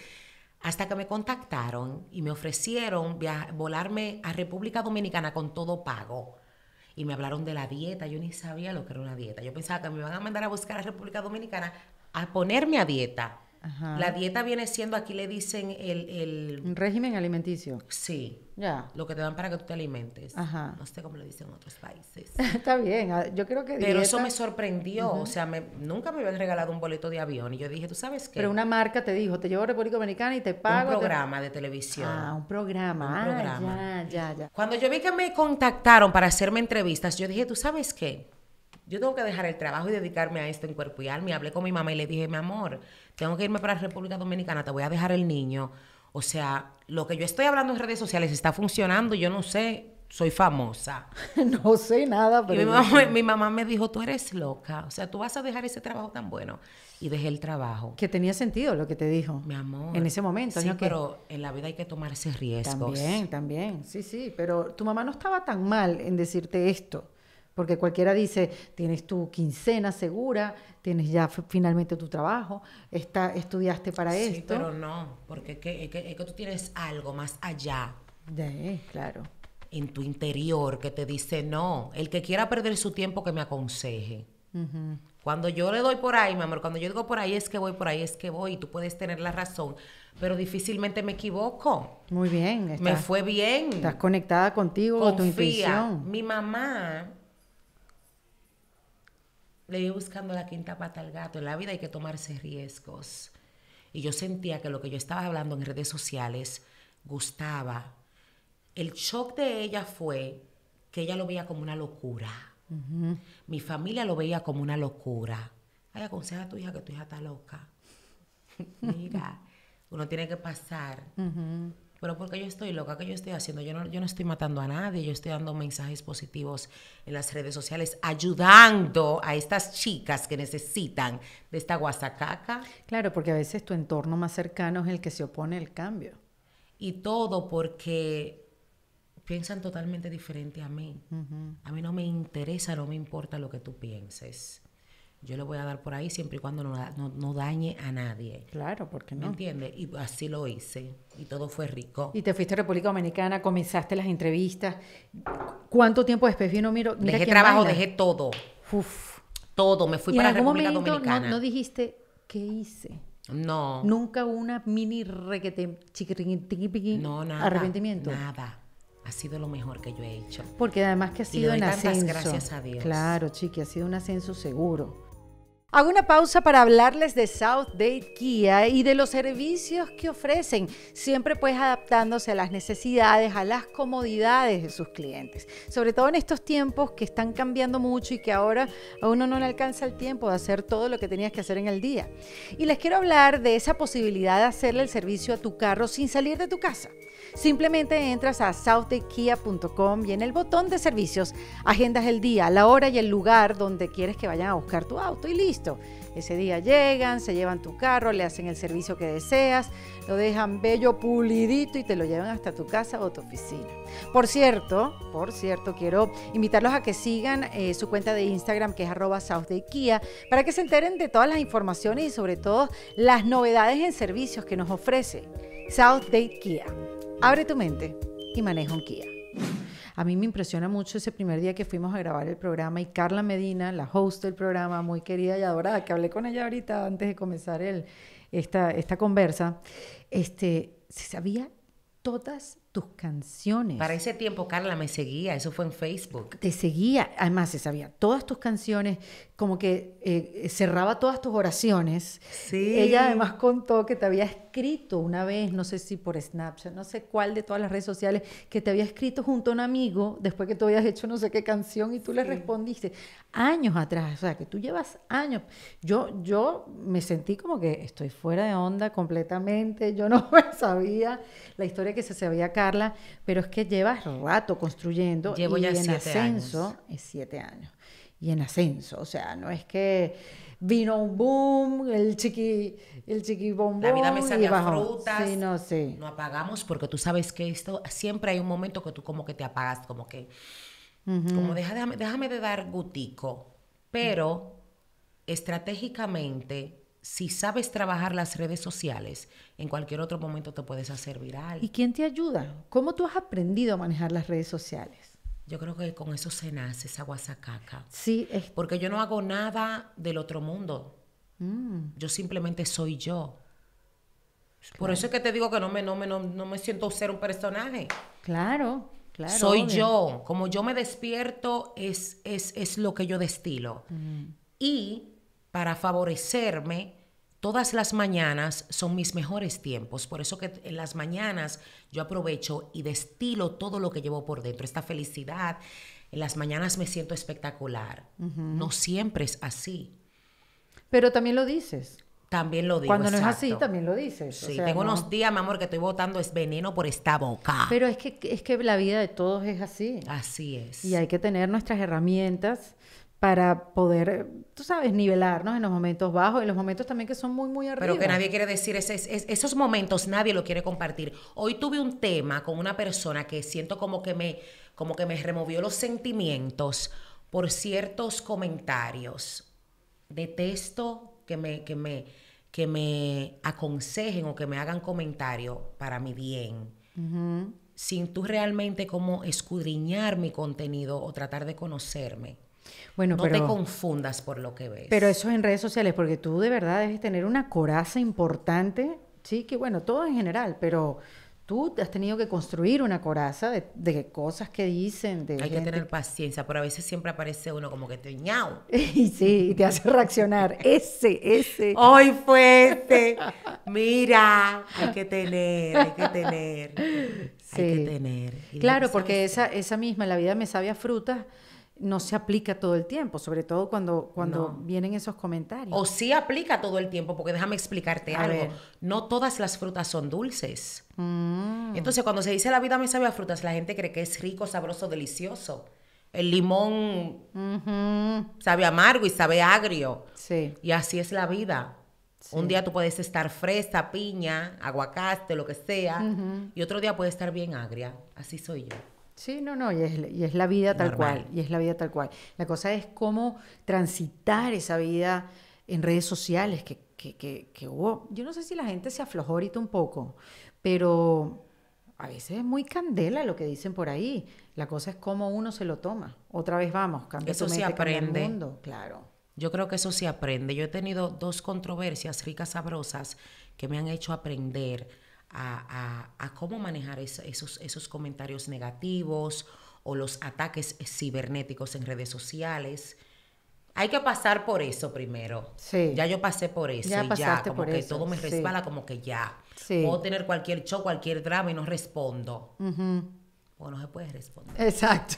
Hasta que me contactaron y me ofrecieron volarme a República Dominicana con todo pago y me hablaron de la dieta. Yo ni sabía lo que era una dieta. Yo pensaba que me iban a mandar a buscar a República Dominicana a ponerme a dieta. La dieta viene siendo, aquí le dicen el... régimen alimenticio. Sí. Ya. Lo que te dan para que tú te alimentes. Ajá. No sé cómo lo dicen en otros países. Está bien, ah, yo creo que... Pero eso me sorprendió, o sea, nunca me habían regalado un boleto de avión y yo dije, tú sabes qué. Pero una marca te dijo, te llevo a República Dominicana y te pago... Un programa de televisión. Ah, un programa. Un ah, programa. ya, ya. Cuando yo vi que me contactaron para hacerme entrevistas, yo dije, tú sabes qué yo tengo que dejar el trabajo y dedicarme a esto en cuerpo y alma. Y hablé con mi mamá y le dije, mi amor, tengo que irme para la República Dominicana, te voy a dejar el niño. O sea, lo que yo estoy hablando en redes sociales está funcionando, yo no sé, soy famosa. no sé nada, pero... mi, mamá, me dijo, tú eres loca, o sea, tú vas a dejar ese trabajo tan bueno. Y dejé el trabajo. Que tenía sentido lo que te dijo. Mi amor. En ese momento. Sí, pero en la vida hay que tomarse riesgos. También, también, sí, sí, pero tu mamá no estaba tan mal en decirte esto. Porque cualquiera dice, tienes tu quincena segura, tienes ya finalmente tu trabajo, está, estudiaste para sí, esto. Pero no, porque es que, es que, tú tienes algo más allá. De, claro. En tu interior que te dice, no, el que quiera perder su tiempo que me aconseje. Cuando yo le doy por ahí, mi amor, cuando yo digo por ahí es que voy, por ahí es que voy, y tú puedes tener la razón, pero difícilmente me equivoco. Muy bien. me fue bien. Estás conectada contigo, o con tu intuición. Mi mamá le iba buscando la quinta pata al gato. En la vida hay que tomarse riesgos. Y yo sentía que lo que yo estaba hablando en redes sociales gustaba. El shock de ella fue que ella lo veía como una locura. Mi familia lo veía como una locura. Ay, aconseja a tu hija que tu hija está loca. Mira, uno tiene que pasar pero porque yo estoy loca, que yo estoy haciendo? Yo no, yo no estoy matando a nadie, yo estoy dando mensajes positivos en las redes sociales, ayudando a estas chicas que necesitan de esta guasacaca. Claro, porque a veces tu entorno más cercano es el que se opone al cambio. Y todo porque piensan totalmente diferente a mí. A mí no me interesa, no me importa lo que tú pienses yo le voy a dar por ahí siempre y cuando no, no, dañe a nadie. Claro, porque no. ¿Me entiendes? Y así lo hice. Y todo fue rico. Y te fuiste a República Dominicana, comenzaste las entrevistas. ¿Cuánto tiempo después vino? Miro, dejé trabajo, dejé todo. Uf. Todo. Me fui ¿Y para en algún República No, dijiste, ¿qué hice? No. Nunca una mini requete, nada, arrepentimiento. Nada. Ha sido lo mejor que yo he hecho. Porque además que ha sido un ascenso. Gracias a Dios. Claro, chiqui, ha sido un ascenso seguro. Hago una pausa para hablarles de South Date Kia y de los servicios que ofrecen, siempre pues adaptándose a las necesidades, a las comodidades de sus clientes, sobre todo en estos tiempos que están cambiando mucho y que ahora a uno no le alcanza el tiempo de hacer todo lo que tenías que hacer en el día. Y les quiero hablar de esa posibilidad de hacerle el servicio a tu carro sin salir de tu casa. Simplemente entras a southdaykia.com y en el botón de servicios agendas el día, la hora y el lugar donde quieres que vayan a buscar tu auto y listo. Ese día llegan, se llevan tu carro, le hacen el servicio que deseas, lo dejan bello pulidito y te lo llevan hasta tu casa o tu oficina. Por cierto, por cierto, quiero invitarlos a que sigan eh, su cuenta de Instagram que es arroba southdaykia para que se enteren de todas las informaciones y sobre todo las novedades en servicios que nos ofrece South Kia. Abre tu mente y maneja un Kia. A mí me impresiona mucho ese primer día que fuimos a grabar el programa y Carla Medina, la host del programa, muy querida y adorada, que hablé con ella ahorita antes de comenzar el, esta, esta conversa, este, se sabía todas tus canciones. Para ese tiempo Carla me seguía, eso fue en Facebook. Te seguía, además se sabía todas tus canciones, como que eh, cerraba todas tus oraciones. Sí. Ella además contó que te había escrito una vez, no sé si por Snapchat, no sé cuál de todas las redes sociales, que te había escrito junto a un amigo después que tú habías hecho no sé qué canción y tú le respondiste años atrás, o sea, que tú llevas años. Yo, yo me sentí como que estoy fuera de onda completamente, yo no sabía la historia que se sabía Carla, pero es que llevas rato construyendo Llevo y en ascenso es siete años y en ascenso. O sea, no es que vino un boom, el chiqui, el chiqui boom. La vida me frutas. no, No apagamos porque tú sabes que esto siempre hay un momento que tú como que te apagas, como que como deja, déjame, déjame, de dar gutico. Pero estratégicamente si sabes trabajar las redes sociales, en cualquier otro momento te puedes hacer viral. ¿Y quién te ayuda? ¿Cómo tú has aprendido a manejar las redes sociales? Yo creo que con eso se nace esa guasacaca. Sí, es... Porque yo no hago nada del otro mundo. Mm. Yo simplemente soy yo. Por eso es que te digo que no me, no no, me siento ser un personaje. Claro, claro. Soy yo. Como yo me despierto es, es, lo que yo destilo. Mm. Y para favorecerme, Todas las mañanas son mis mejores tiempos, por eso que en las mañanas yo aprovecho y destilo todo lo que llevo por dentro, esta felicidad. En las mañanas me siento espectacular. No siempre es así. Pero también lo dices. También lo digo. Cuando no es así, también lo dices. Sí, tengo unos días, mi amor, que estoy botando es veneno por esta boca. Pero es que, es que la vida de todos es así. Así es. Y hay que tener nuestras herramientas para poder, tú sabes, nivelarnos en los momentos bajos, en los momentos también que son muy, muy arriba. Pero que nadie quiere decir, esos momentos nadie lo quiere compartir. Hoy tuve un tema con una persona que siento como que me, como que me removió los sentimientos por ciertos comentarios de texto que me, que me, que me aconsejen o que me hagan comentario para mi bien. Sin tú realmente como escudriñar mi contenido o tratar de conocerme. Bueno, no te confundas por lo que ves. Pero eso es en redes sociales, porque tú de verdad debes tener una coraza importante, sí, que bueno, todo en general, pero tú has tenido que construir una coraza de, cosas que dicen. Hay que tener paciencia, pero a veces siempre aparece uno como que te ñau. y sí, y te hace reaccionar. ese, ese. Hoy fue este. Mira, hay que tener, hay que tener. Sí. que tener. claro, porque esa, esa misma, la vida me sabe a frutas, no se aplica todo el tiempo, sobre todo cuando, cuando vienen esos comentarios. O sí aplica todo el tiempo, porque déjame explicarte algo. No todas las frutas son dulces. Mm. Entonces, cuando se dice la vida me sabe a frutas, la gente cree que es rico, sabroso, delicioso. El limón sabe amargo y sabe agrio. Sí. Y así es la vida. Un día tú puedes estar fresa, piña, aguacate, lo que sea, y otro día puedes estar bien agria. Así soy yo. Sí, no, no, y es, la vida tal cual, y es la vida tal cual. La cosa es cómo transitar esa vida en redes sociales, que, que, que, yo no sé si la gente se aflojó ahorita un poco, pero a veces es muy candela lo que dicen por ahí. La cosa es cómo uno se lo toma. Otra vez vamos, cambia Eso tu mente, se aprende. El claro. Yo creo que eso se aprende. Yo he tenido dos controversias ricas, sabrosas, que me han hecho aprender a, cómo manejar esos, esos comentarios negativos o los ataques cibernéticos en redes sociales. Hay que pasar por eso primero. Ya yo pasé por eso. Ya, y ya como que todo me resbala, como que ya. Puedo tener cualquier show, cualquier drama y no respondo. O no se puede responder. Exacto.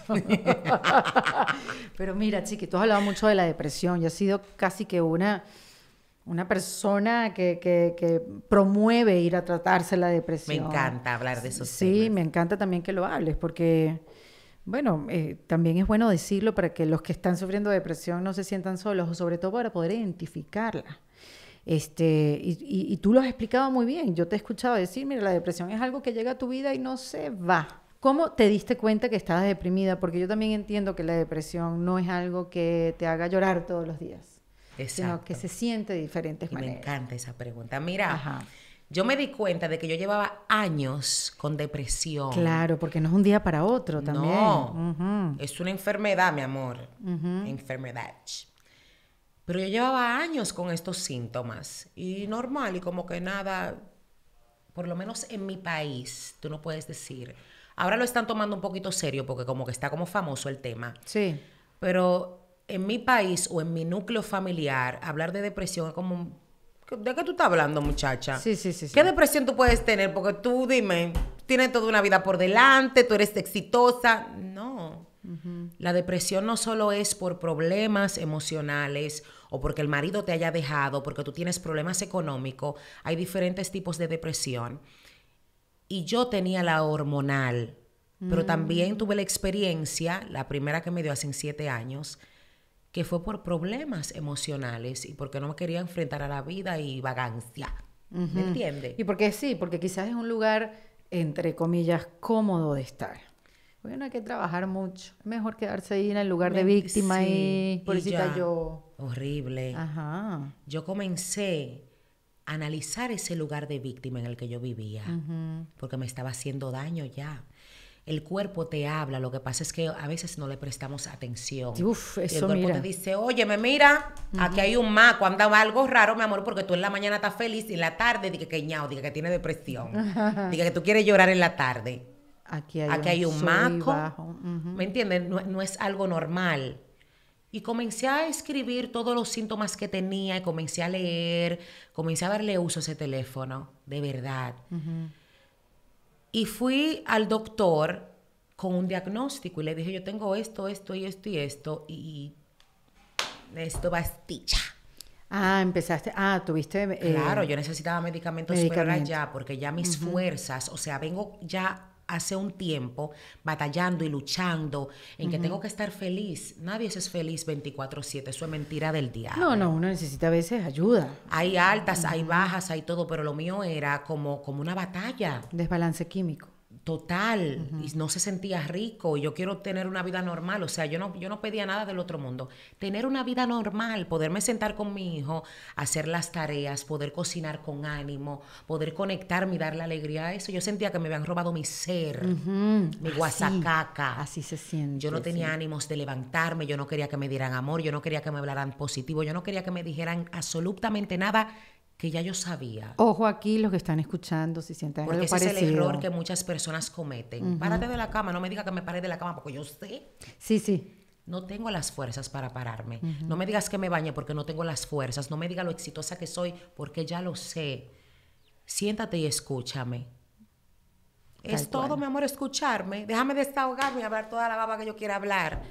Pero mira, Chiqui, tú has hablado mucho de la depresión y ha sido casi que una una persona que, que, promueve ir a tratarse la depresión. Me encanta hablar de eso sí, Sí, me encanta también que lo hables, porque, bueno, eh, también es bueno decirlo para que los que están sufriendo depresión no se sientan solos, o sobre todo para poder identificarla. Este, y, y, y, tú lo has explicado muy bien. Yo te he escuchado decir, mira, la depresión es algo que llega a tu vida y no se va. ¿Cómo te diste cuenta que estabas deprimida? Porque yo también entiendo que la depresión no es algo que te haga llorar todos los días que se siente de diferentes Me encanta esa pregunta. Mira, yo me di cuenta de que yo llevaba años con depresión. Claro, porque no es un día para otro también. No, es una enfermedad, mi amor. Enfermedad. Pero yo llevaba años con estos síntomas y normal y como que nada, por lo menos en mi país, tú no puedes decir. Ahora lo están tomando un poquito serio porque como que está como famoso el tema. Sí. Pero en mi país o en mi núcleo familiar, hablar de depresión es como... ¿De qué tú estás hablando, muchacha? Sí, sí, sí. ¿Qué depresión tú puedes tener? Porque tú, dime, tienes toda una vida por delante, tú eres exitosa. No. La depresión no solo es por problemas emocionales o porque el marido te haya dejado, porque tú tienes problemas económicos, hay diferentes tipos de depresión. Y yo tenía la hormonal, pero mm. también tuve la experiencia, la primera que me dio hace siete años, que fue por problemas emocionales y porque no me quería enfrentar a la vida y vagancia. ¿Me entiendes? Y porque sí, porque quizás es un lugar, entre comillas, cómodo de estar. Bueno, hay que trabajar mucho. mejor quedarse ahí en el lugar de víctima y por yo. Horrible. Ajá. Yo comencé a analizar ese lugar de víctima en el que yo vivía, porque me estaba haciendo daño ya el cuerpo te habla, lo que pasa es que a veces no le prestamos atención. y el cuerpo te dice, oye, me mira, aquí hay un maco, Andaba algo raro, mi amor, porque tú en la mañana estás feliz y en la tarde dije que ñao, dije que tiene depresión, dije que tú quieres llorar en la tarde. Aquí hay un, maco. ¿Me entiendes? No, es algo normal. Y comencé a escribir todos los síntomas que tenía y comencé a leer, comencé a darle uso a ese teléfono, de verdad. Y fui al doctor con un diagnóstico y le dije, yo tengo esto, esto y esto y esto, y esto va esticha. Ah, empezaste, ah, tuviste... Eh, claro, yo necesitaba medicamentos medicamento. ya, porque ya mis fuerzas, o sea, vengo ya hace un tiempo batallando y luchando en que tengo que estar feliz. Nadie es feliz 24/7, eso es mentira del día. No, no, uno necesita a veces ayuda. Hay altas, hay bajas, hay todo, pero lo mío era como, como una batalla. Desbalance químico. Total, y no se sentía rico, yo quiero tener una vida normal, o sea, yo no, yo no pedía nada del otro mundo. Tener una vida normal, poderme sentar con mi hijo, hacer las tareas, poder cocinar con ánimo, poder conectarme y darle alegría a eso, yo sentía que me habían robado mi ser, mi guasacaca. Así, se siente. Yo no tenía ánimos de levantarme, yo no quería que me dieran amor, yo no quería que me hablaran positivo, yo no quería que me dijeran absolutamente nada que ya yo sabía. Ojo aquí los que están escuchando, si sienten porque ese es el error que muchas personas cometen. Párate de la cama, no me digas que me pare de la cama porque yo sé. Sí, sí. No tengo las fuerzas para pararme. No me digas que me bañe porque no tengo las fuerzas. No me digas lo exitosa que soy porque ya lo sé. Siéntate y escúchame. es todo, mi amor, escucharme. Déjame desahogarme y hablar toda la baba que yo quiera hablar.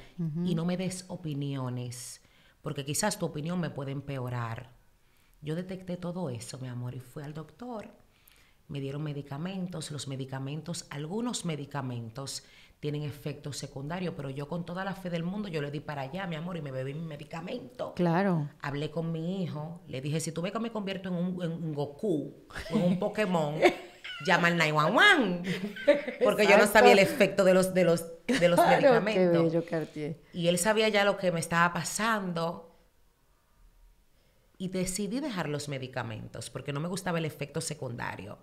Y no me des opiniones, porque quizás tu opinión me puede empeorar yo detecté todo eso, mi amor, y fui al doctor, me dieron medicamentos, los medicamentos, algunos medicamentos tienen efectos secundarios, pero yo con toda la fe del mundo, yo le di para allá, mi amor, y me bebí mi medicamento. Claro. Hablé con mi hijo, le dije, si tú ves que me convierto en un, Goku, en un Pokémon, llama al 911, porque yo no sabía el efecto de los, de los, los medicamentos. y él sabía ya lo que me estaba pasando, y decidí dejar los medicamentos porque no me gustaba el efecto secundario.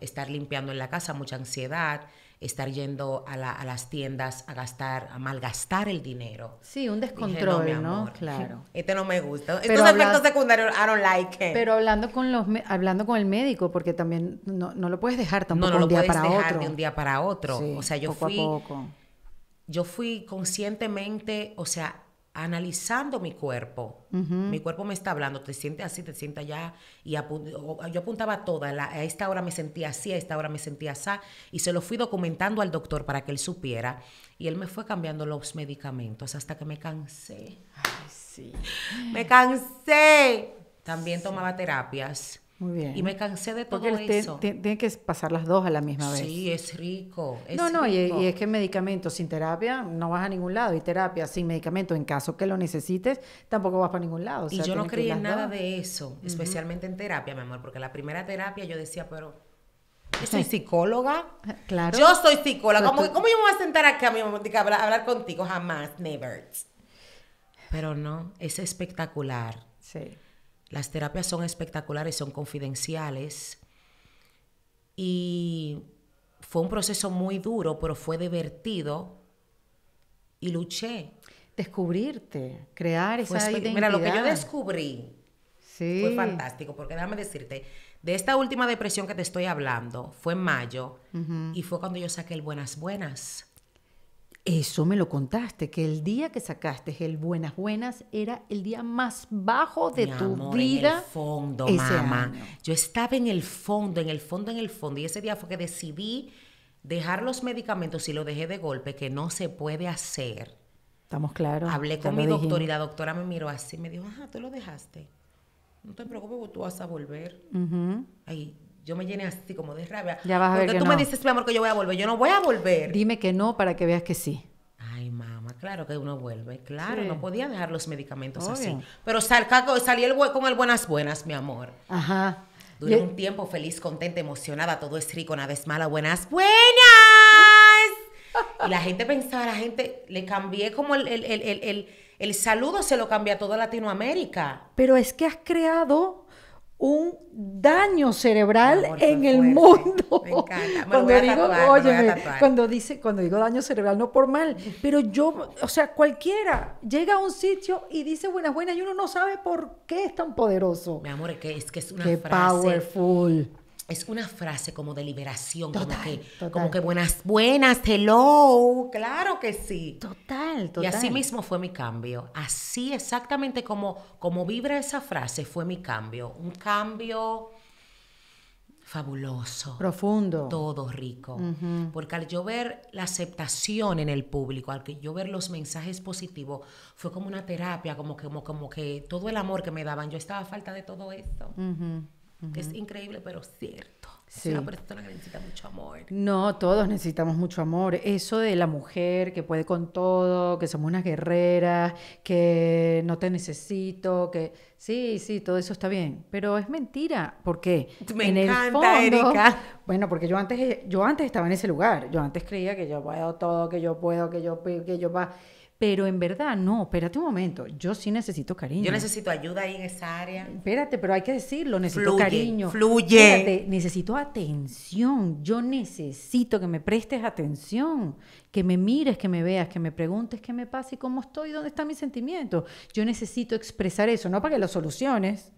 Estar limpiando en la casa, mucha ansiedad, estar yendo a, las tiendas a gastar, a malgastar el dinero. Sí, un descontrol, no, claro. Este no me gusta. Estos efectos secundarios, I don't like Pero hablando con, los, hablando con el médico, porque también no, lo puedes dejar tampoco no, no lo puedes para dejar de un día para otro. o sea, yo fui... Yo fui conscientemente, o sea, analizando mi cuerpo. Mi cuerpo me está hablando, te sientes así, te sientes allá. Y yo apuntaba toda, a esta hora me sentía así, a esta hora me sentía así. Y se lo fui documentando al doctor para que él supiera. Y él me fue cambiando los medicamentos hasta que me cansé. Ay, sí. Me cansé. También tomaba terapias. Muy bien. Y me cansé de todo Porque eso. tiene que pasar las dos a la misma vez. Sí, es rico. no, no, Y, es que medicamentos sin terapia no vas a ningún lado. Y terapia sin medicamento, en caso que lo necesites, tampoco vas para ningún lado. y yo no creía en nada de eso, especialmente en terapia, mi amor. Porque la primera terapia yo decía, pero yo soy psicóloga. Claro. Yo soy psicóloga. ¿Cómo, yo a sentar acá, mi amor, a hablar, a hablar contigo? Jamás, never. Pero no, es espectacular. Sí. Las terapias son espectaculares, son confidenciales. Y fue un proceso muy duro, pero fue divertido y luché. Descubrirte, crear esa Mira, lo que yo descubrí fue fantástico, porque déjame decirte, de esta última depresión que te estoy hablando, fue en mayo y fue cuando yo saqué el Buenas Buenas. Eso me lo contaste, que el día que sacaste el Buenas Buenas era el día más bajo de tu vida. fondo, Yo estaba en el fondo, en el fondo, en el fondo. Y ese día fue que decidí dejar los medicamentos y lo dejé de golpe, que no se puede hacer. Estamos claros. Hablé con mi doctor y la doctora me miró así, y me dijo, ajá, tú lo dejaste. No te preocupes, tú vas a volver. Ahí, yo me llené así como de rabia. Ya vas a ver. Porque tú me dices, mi amor, que yo voy a volver. Yo no voy a volver. Dime que no para que veas que sí. Ay, mamá, claro que uno vuelve. Claro, no podía dejar los medicamentos así. Pero salí el, con el buenas buenas, mi amor. Ajá. Duré un tiempo feliz, contenta, emocionada. Todo es rico, nada es mala. Buenas, buenas. Y la gente pensaba, la gente, le cambié como el, el, el saludo, se lo cambia a toda Latinoamérica. Pero es que has creado un daño cerebral en el mundo. Me cuando digo, cuando dice, cuando digo daño cerebral no por mal, pero yo, o sea, cualquiera llega a un sitio y dice buenas buenas y uno no sabe por qué es tan poderoso. Mi amor, es que es, que es una frase powerful es una frase como de liberación, como, que, como que buenas, buenas, hello, claro que sí. Total, total. Y así mismo fue mi cambio, así exactamente como, como vibra esa frase fue mi cambio, un cambio fabuloso. Profundo. Todo rico. Porque al yo ver la aceptación en el público, al que yo ver los mensajes positivos, fue como una terapia, como que, como, como que todo el amor que me daban, yo estaba a falta de todo esto. Es increíble, pero cierto. Sí. Es una persona que necesita mucho amor. No, todos necesitamos mucho amor. Eso de la mujer que puede con todo, que somos unas guerreras, que no te necesito, que sí, sí, todo eso está bien. Pero es mentira. ¿Por qué? en el fondo, Bueno, porque yo antes, yo antes estaba en ese lugar. Yo antes creía que yo puedo todo, que yo puedo, que yo que yo va. Pero en verdad, no, espérate un momento, yo sí necesito cariño. Yo necesito ayuda ahí en esa área. Espérate, pero hay que decirlo, necesito cariño. Fluye. Espérate, necesito atención, yo necesito que me prestes atención, que me mires, que me veas, que me preguntes qué me pasa y cómo estoy, dónde están mis sentimientos. Yo necesito expresar eso, no para que lo soluciones.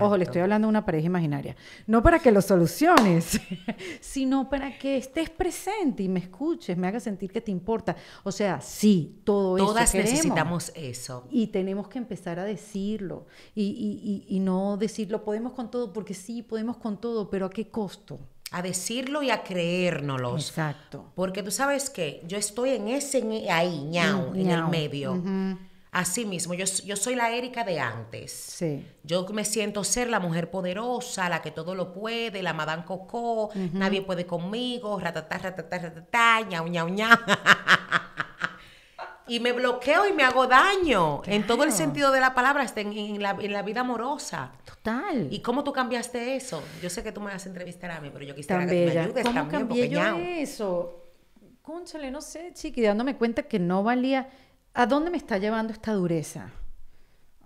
Ojo, le estoy hablando a una pareja imaginaria. No para que lo soluciones, sino para que estés presente y me escuches, me hagas sentir que te importa. O sea, sí, todo eso. Todas necesitamos eso. Y tenemos que empezar a decirlo y no decirlo podemos con todo, porque sí, podemos con todo, pero ¿a qué costo? a decirlo y a creérnoslos. Exacto. Porque tú sabes que yo estoy en ese, ahí, mm, ñau, en el medio. Así mismo, yo, yo, soy la Erika de antes. Sí. Yo me siento ser la mujer poderosa, la que todo lo puede, la Madame Coco, nadie puede conmigo, ratatá, ratatá, ratatá, ñau, ñau, ñau. y me bloqueo y me hago daño en todo el sentido de la palabra, en, la, en, la, vida amorosa. Total. ¿Y cómo tú cambiaste eso? Yo sé que tú me vas a entrevistar a mí, pero yo quisiera que me ayudes ¿Cómo cambié yo eso? Cónchale, no sé, chiqui, dándome cuenta que no valía. ¿A dónde me está llevando esta dureza?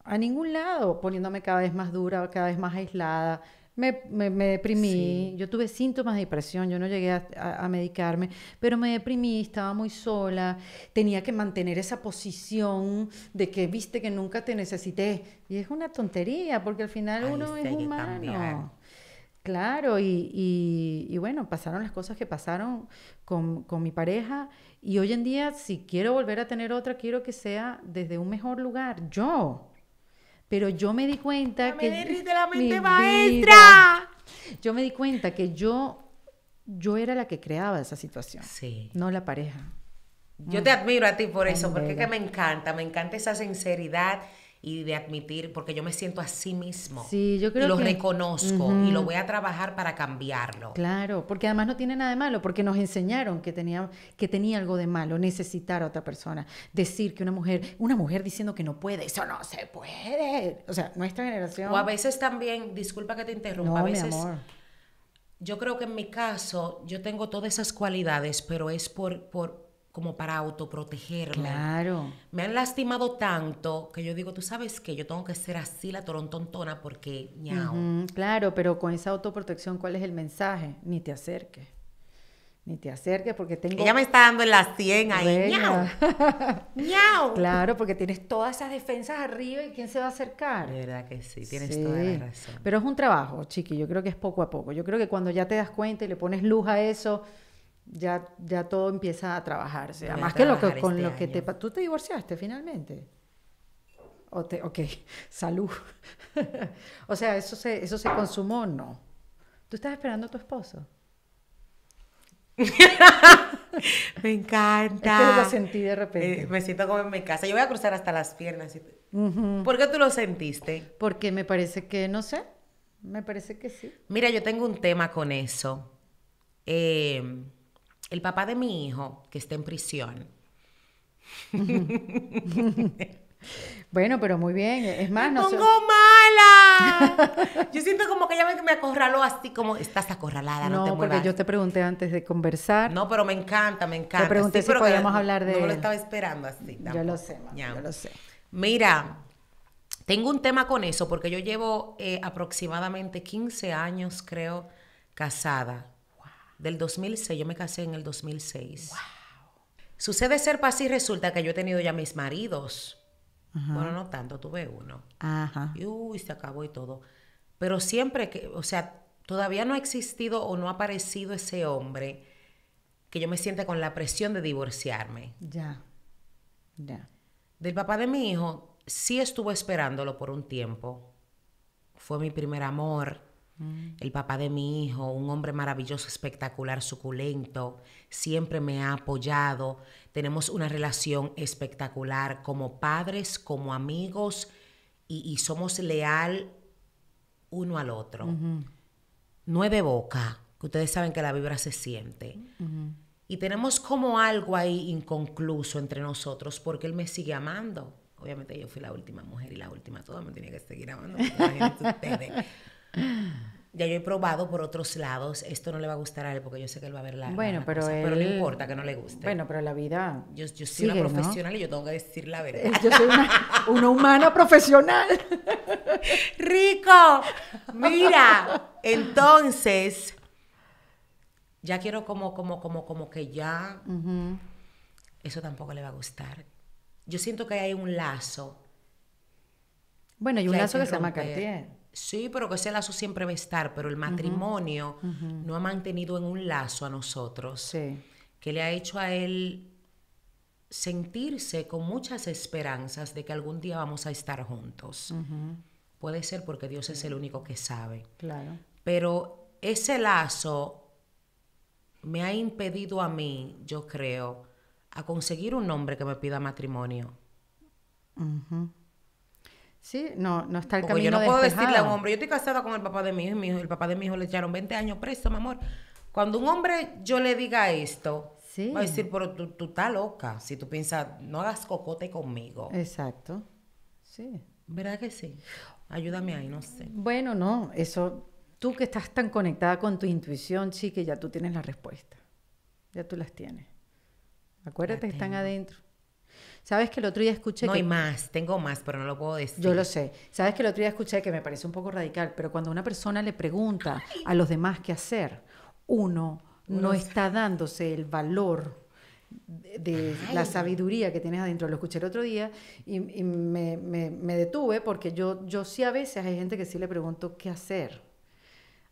A ningún lado, poniéndome cada vez más dura, cada vez más aislada, me, deprimí, yo tuve síntomas de depresión, yo no llegué a, medicarme, pero me deprimí, estaba muy sola, tenía que mantener esa posición de que viste que nunca te necesité. Y es una tontería, porque al final uno es humano. Claro, y, bueno, pasaron las cosas que pasaron con mi pareja y hoy en día si quiero volver a tener otra, quiero que sea desde un mejor lugar, yo. Pero yo me di cuenta que... Me derrite la mente maestra. yo me di cuenta que yo, yo era la que creaba esa situación, sí. no la pareja. Yo te admiro a ti por eso, porque es que me encanta, me encanta esa sinceridad y de admitir, porque yo me siento a sí mismo. Sí, yo creo y lo reconozco y lo voy a trabajar para cambiarlo. Claro, porque además no tiene nada de malo, porque nos enseñaron que tenía, que tenía algo de malo necesitar a otra persona. Decir que una mujer, una mujer diciendo que no puede, eso no se puede. O sea, nuestra generación. O a veces también, disculpa que te interrumpa, a veces. amor. Yo creo que en mi caso, yo tengo todas esas cualidades, pero es por, como para autoprotegerla. Claro. Me han lastimado tanto que yo digo, tú sabes que yo tengo que ser así la torontontona porque ñao. claro, pero con esa autoprotección, ¿cuál es el mensaje? Ni te acerques. Ni te acerques porque tengo... Ella me está dando en las 100 ahí. Claro, porque tienes todas esas defensas arriba y ¿quién se va a acercar? De verdad que sí, tienes toda la razón. Pero es un trabajo, chiqui. Yo creo que es poco a poco. Yo creo que cuando ya te das cuenta y le pones luz a eso, ya, ya todo empieza a trabajarse. Más que, lo con este lo que te... Tú te divorciaste finalmente. O ok, salud. o sea, ¿eso se, ¿eso se consumó? No. ¿Tú estás esperando a tu esposo? me encanta. lo sentí de repente. Eh, me siento como en mi casa. Yo voy a cruzar hasta las piernas. ¿Por qué tú lo sentiste? Porque me parece que, no sé, me parece que sí. Mira, yo tengo un tema con eso. Eh, el papá de mi hijo, que está en prisión. Bueno, pero muy bien. Es más, no pongo mala. Yo siento como que ella me, me, acorraló así, como estás acorralada, no, te porque yo te pregunté antes de conversar. No, pero me encanta, me encanta. Te pregunté si podíamos hablar de. No lo estaba esperando así. Yo lo sé, yo lo sé. Mira, tengo un tema con eso porque yo llevo eh, aproximadamente 15 años, creo, casada del 2006. Yo me casé en el 2006. Wow. Sucede ser para y resulta que yo he tenido ya mis maridos. Bueno, no tanto, tuve uno. Ajá. Y uy, se acabó y todo. Pero siempre que, o sea, todavía no ha existido o no ha aparecido ese hombre que yo me sienta con la presión de divorciarme. Ya. Ya. Del papá de mi hijo, sí estuvo esperándolo por un tiempo. Fue mi primer amor Mm. El papá de mi hijo, un hombre maravilloso, espectacular, suculento, siempre me ha apoyado. Tenemos una relación espectacular como padres, como amigos y, somos leal uno al otro. Nueve boca, que ustedes saben que la vibra se siente. Y tenemos como algo ahí inconcluso entre nosotros porque él me sigue amando. Obviamente yo fui la última mujer y la última, todo me tenía que seguir amando. Ya yo he probado por otros lados. Esto no le va a gustar a él porque yo sé que él va a ver la. Bueno, pero. Pero no importa que no le guste. Bueno, pero la vida. Yo, soy una profesional y yo tengo que decir la verdad. Eh, yo soy una, una humana profesional. ¡Rico! Mira, entonces. Ya quiero como, como, como, como que ya. Eso tampoco le va a gustar. Yo siento que hay un lazo. Bueno, hay un lazo que, se llama Cartier. Sí, pero que ese lazo siempre va a estar, pero el matrimonio no ha mantenido en un lazo a nosotros sí. que le ha hecho a él sentirse con muchas esperanzas de que algún día vamos a estar juntos. Puede ser porque Dios es el único que sabe. Claro. Pero ese lazo me ha impedido a mí, yo creo, a conseguir un hombre que me pida matrimonio. Mhm. Sí, no, no está el Porque camino yo no puedo decirle a un hombre, yo estoy casada con el papá de mi hijo, mi el papá de mi hijo le echaron 20 años preso, mi amor. Cuando un hombre yo le diga esto, va a decir, pero tú, estás loca. Si tú piensas, no hagas cocote conmigo. Exacto. Sí. ¿Verdad que sí? Ayúdame ahí, no sé. Bueno, no, eso. Tú que estás tan conectada con tu intuición, sí, que ya tú tienes la respuesta. Ya tú las tienes. Acuérdate que están adentro. Sabes que el otro día escuché. No hay más, tengo más, pero no lo puedo decir. Yo lo sé. Sabes que el otro día escuché que me parece un poco radical, pero cuando una persona le pregunta a los demás qué hacer, uno, no está dándose el valor de, la sabiduría que tienes adentro. Lo escuché el otro día y, me, me, detuve porque yo, yo sí a veces hay gente que sí le pregunto qué hacer.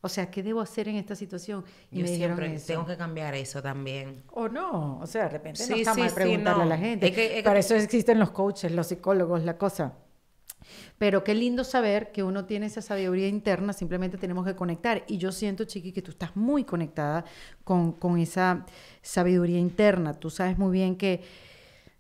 O sea, ¿qué debo hacer en esta situación? Y yo siempre tengo que cambiar eso también. O no, o sea, de repente no está mal preguntarle a la gente. Para eso existen los coaches, los psicólogos, la cosa. Pero qué lindo saber que uno tiene esa sabiduría interna, simplemente tenemos que conectar. Y yo siento, Chiqui, que tú estás muy conectada con, con esa sabiduría interna. Tú sabes muy bien que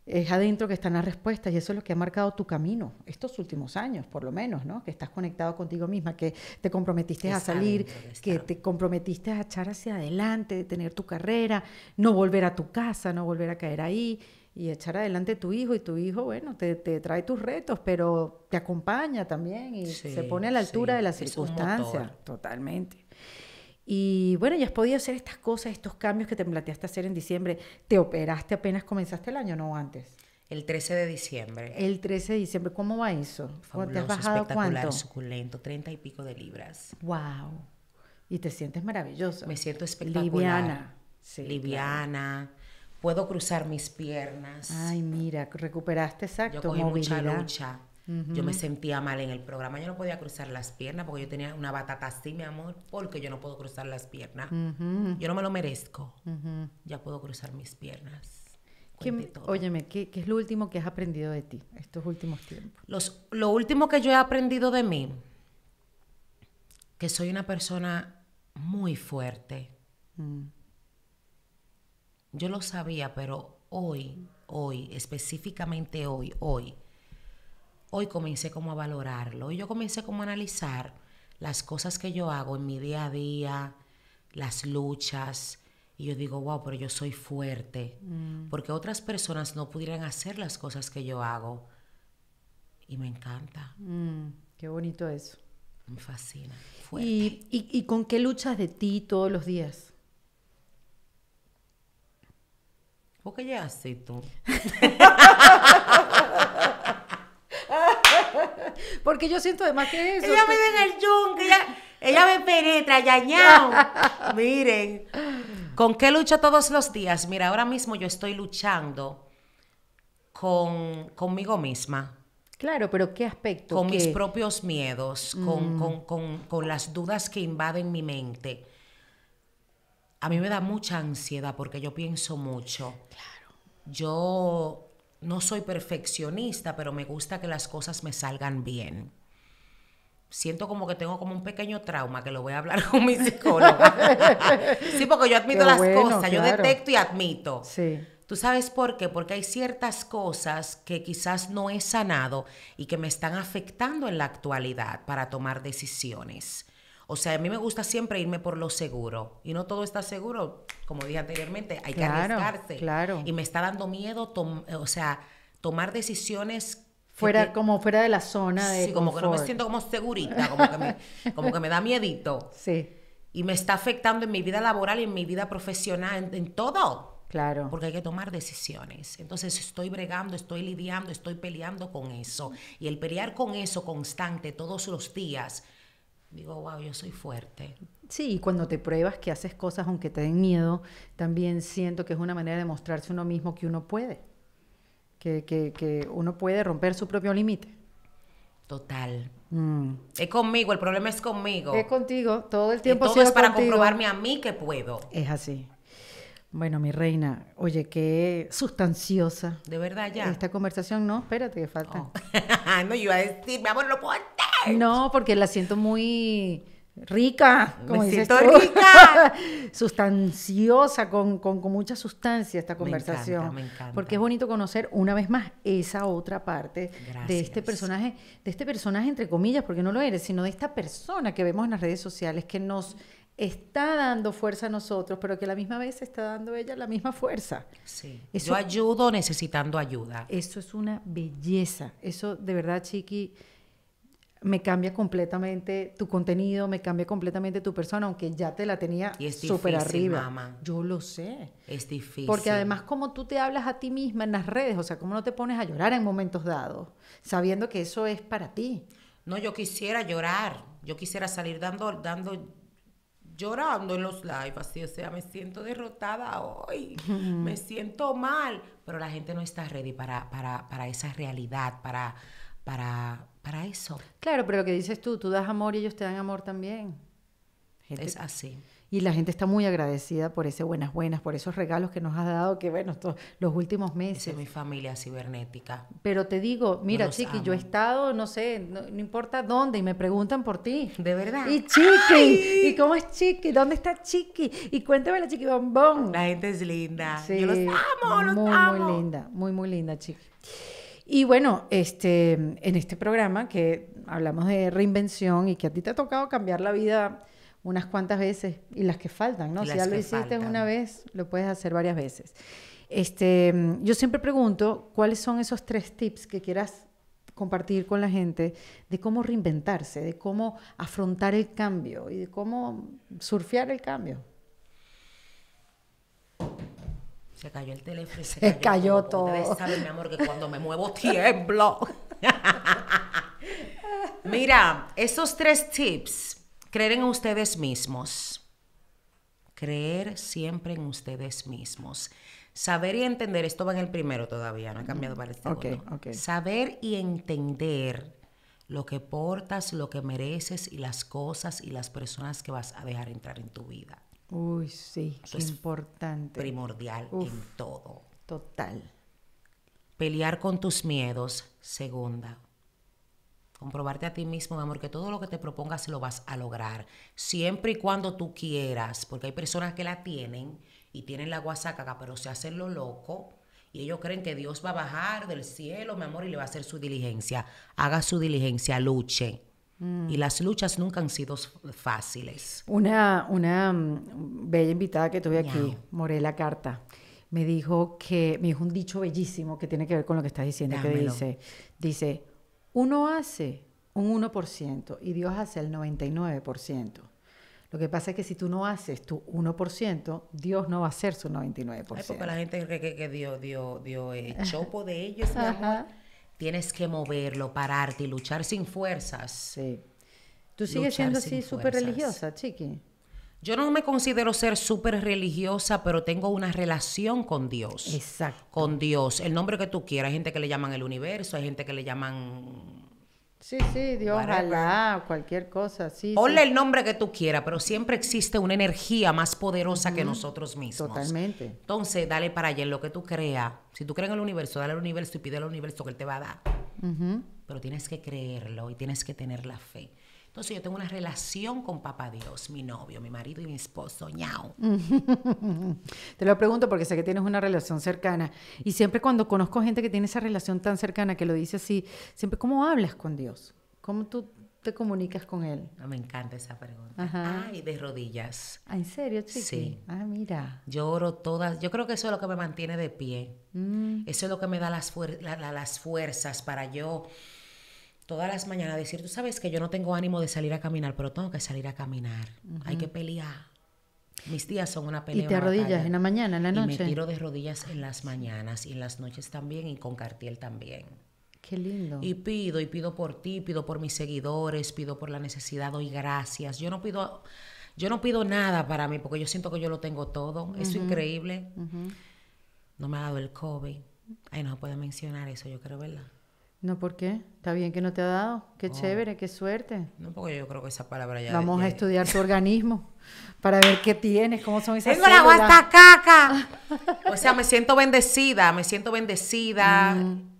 es adentro que están las respuestas y eso es lo que ha marcado tu camino estos últimos años, por lo menos, ¿no? Que estás conectado contigo misma, que te comprometiste a salir, que te comprometiste a echar hacia adelante, de tener tu carrera, no volver a tu casa, no volver a caer ahí y echar adelante tu hijo y tu hijo, bueno, te, te trae tus retos, pero te acompaña también y se pone a la altura de las circunstancias. Totalmente. Y bueno, ya has podido hacer estas cosas, estos cambios que te planteaste hacer en diciembre. ¿Te operaste apenas comenzaste el año, no antes? El 13 de diciembre. El 13 de diciembre, ¿cómo va eso? ¿Te has bajado espectacular, cuánto? suculento, 30 y pico de libras. ¡Wow! Y te sientes maravilloso Me siento espectacular. Liviana. Sí, Liviana. Puedo cruzar mis piernas. Ay, mira, recuperaste exacto. Yo cogí mucha lucha yo me sentía mal en el programa, yo no podía cruzar las piernas porque yo tenía una batata así, mi amor, porque yo no puedo cruzar las piernas. Yo no me lo merezco. Ya puedo cruzar mis piernas. ¿Qué, óyeme, ¿qué, ¿qué, es lo último que has aprendido de ti estos últimos tiempos? lo último que yo he aprendido de mí, que soy una persona muy fuerte. Mm. Yo lo sabía, pero hoy, hoy, específicamente hoy, hoy, hoy comencé como a valorarlo. Y yo comencé como a analizar las cosas que yo hago en mi día a día, las luchas. Y yo digo, wow, pero yo soy fuerte. Mm. Porque otras personas no pudieran hacer las cosas que yo hago. Y me encanta. Mm, qué bonito eso. Me fascina. ¿Y, y, con qué luchas de ti todos los días? ¿Por qué llegas así tú? Porque yo siento además que eso. Ella vive en el yunque, ella, me penetra, yañao. Miren, ¿con qué lucho todos los días? Mira, ahora mismo yo estoy luchando con, conmigo misma. Claro, pero ¿qué aspecto? Con mis propios miedos, mm. con, con, con las dudas que invaden mi mente. A mí me da mucha ansiedad porque yo pienso mucho. Claro. Yo no soy perfeccionista, pero me gusta que las cosas me salgan bien. Siento como que tengo como un pequeño trauma que lo voy a hablar con mi psicóloga. sí, porque yo admito las cosas, yo detecto y admito. Sí. ¿Tú sabes por qué? Porque hay ciertas cosas que quizás no he sanado y que me están afectando en la actualidad para tomar decisiones. O sea, a mí me gusta siempre irme por lo seguro. Y no todo está seguro, como dije anteriormente, hay que arriesgarse. Claro. Y me está dando miedo, eh, o sea, tomar decisiones fuera como fuera de la zona de sí, como que no me siento como segurita, como que me, como que me da miedito. Sí. Y me está afectando en mi vida laboral y en mi vida profesional, en, en todo. Claro. Porque hay que tomar decisiones. Entonces estoy bregando, estoy lidiando, estoy peleando con eso. Y el pelear con eso constante todos los días digo, wow, yo soy fuerte. Sí, y cuando te pruebas que haces cosas aunque te den miedo, también siento que es una manera de mostrarse uno mismo que uno puede, que, que, que uno puede romper su propio límite. Total. Mm. Es conmigo, el problema es conmigo. Es contigo, todo el tiempo. Y todo es para comprobarme a mí que puedo. Es así. Bueno, mi reina, oye, qué sustanciosa. De verdad, ya. Esta conversación, no, espérate, que falta. Oh. no, yo iba a decir, mi amor, no puedo No, porque la siento muy rica, como siento rica. Sustanciosa, con, con, mucha sustancia esta conversación. Me encanta, me encanta. Porque es bonito conocer una vez más esa otra parte de este personaje, de este personaje entre comillas, porque no lo eres, sino de esta persona que vemos en las redes sociales que nos está dando fuerza a nosotros, pero que a la misma vez está dando ella la misma fuerza. Sí. Yo ayudo necesitando ayuda. Eso es una belleza. Eso de verdad, Chiqui, me cambia completamente tu contenido, me cambia completamente tu persona, aunque ya te la tenía súper arriba. Yo lo sé. Es difícil. Porque además como tú te hablas a ti misma en las redes, o sea, cómo no te pones a llorar en momentos dados, sabiendo que eso es para ti. No, yo quisiera llorar, yo quisiera salir dando, dando llorando en los live, así, o sea, me siento derrotada hoy, me siento mal, pero la gente no está ready para, para, esa realidad, para, para, para eso. Claro, pero lo que dices tú, tú das amor y ellos te dan amor también. Es así y la gente está muy agradecida por ese buenas buenas, por esos regalos que nos has dado, que bueno, los últimos meses. Es mi familia cibernética. Pero te digo, mira, Chiqui, yo he estado, no sé, no, importa dónde, y me preguntan por ti. De verdad. Y Chiqui, ¿y cómo es Chiqui? ¿Dónde está Chiqui? Y cuéntame la Chiqui Bombón. La gente es linda. Sí, yo los amo, los muy, amo. Muy linda, muy, muy linda, Chiqui. Y bueno, este, en este programa que hablamos de reinvención y que a ti te ha tocado cambiar la vida unas cuantas veces y las que faltan, ¿no? si ya lo hiciste una vez, lo puedes hacer varias veces. Este, yo siempre pregunto cuáles son esos tres tips que quieras compartir con la gente de cómo reinventarse, de cómo afrontar el cambio y de cómo surfear el cambio. Se cayó el teléfono. Se, cayó, todo. Debes mi amor, que cuando me muevo tiemblo. Mira, esos tres tips Creer en ustedes mismos. Creer siempre en ustedes mismos. Saber y entender, esto va en el primero todavía, no ha cambiado para el este segundo. Saber y entender lo que portas, lo que mereces y las cosas y las personas que vas a dejar entrar en tu vida. Uy, sí, es importante. Primordial en todo. Total. Pelear con tus miedos, segunda comprobarte a ti mismo, mi amor, que todo lo que te propongas lo vas a lograr, siempre y cuando tú quieras, porque hay personas que la tienen y tienen la guasacaca, pero se hacen lo loco y ellos creen que Dios va a bajar del cielo, mi amor, y le va a hacer su diligencia. Haga su diligencia, luche. Mm. Y las luchas nunca han sido fáciles. Una, una mm, bella invitada que tuve aquí, Morela Carta, me dijo que, me dijo un dicho bellísimo que tiene que ver con lo que estás diciendo, dice, dice, uno hace un 1% y Dios hace el 99%. Lo que pasa es que si tú no haces tu 1%, Dios no va a hacer su 99%. Ay, porque la gente cree que, Dios, es chopo de ellos, Tienes que moverlo, pararte y luchar sin fuerzas. Sí. ¿Tú sigues siendo así súper religiosa, Chiqui? Yo no me considero ser súper religiosa, pero tengo una relación con Dios. Exacto. Con Dios. El nombre que tú quieras. Hay gente que le llaman el universo, hay gente que le llaman Sí, sí, Dios, ojalá, cualquier cosa, sí. Ponle el nombre que tú quieras, pero siempre existe una energía más poderosa que nosotros mismos. Totalmente. Entonces, dale para allá lo que tú creas. Si tú crees en el universo, dale al universo y pide al universo que él te va a dar. Pero tienes que creerlo y tienes que tener la fe. Entonces yo tengo una relación con Papá Dios, mi novio, mi marido y mi esposo, ñao. Te lo pregunto porque sé que tienes una relación cercana y siempre cuando conozco gente que tiene esa relación tan cercana que lo dice así, siempre, ¿cómo hablas con Dios? ¿Cómo tú te comunicas con él? Ah, me encanta esa pregunta. Ajá. Ay, de rodillas. Ah, ¿En serio, chiqui? Sí. Ah, mira. Lloro todas. Yo creo que eso es lo que me mantiene de pie. Mm. Eso es lo que me da las, las fuerzas para yo todas las mañanas decir, tú sabes que yo no tengo ánimo de salir a caminar, pero tengo que salir a caminar. Hay que pelear. Mis días son una pelea. Y te arrodillas en la mañana, en la noche. Y me tiro de rodillas en las mañanas y en las noches también y con cartel también. Qué lindo. Y pido, y pido por ti, pido por mis seguidores, pido por la necesidad, doy gracias. Yo no pido, yo no pido nada para mí porque yo siento que yo lo tengo todo. es increíble. No me ha dado el COVID. Ay, no se puede mencionar eso, yo creo, ¿verdad? No, ¿por qué? Está bien que no te ha dado. Qué chévere, qué suerte. No, porque yo creo que esa palabra ya. Vamos a estudiar tu organismo para ver qué tienes, cómo son esas Tengo células. la guasta caca. o sea, me siento bendecida, me siento bendecida. Mm.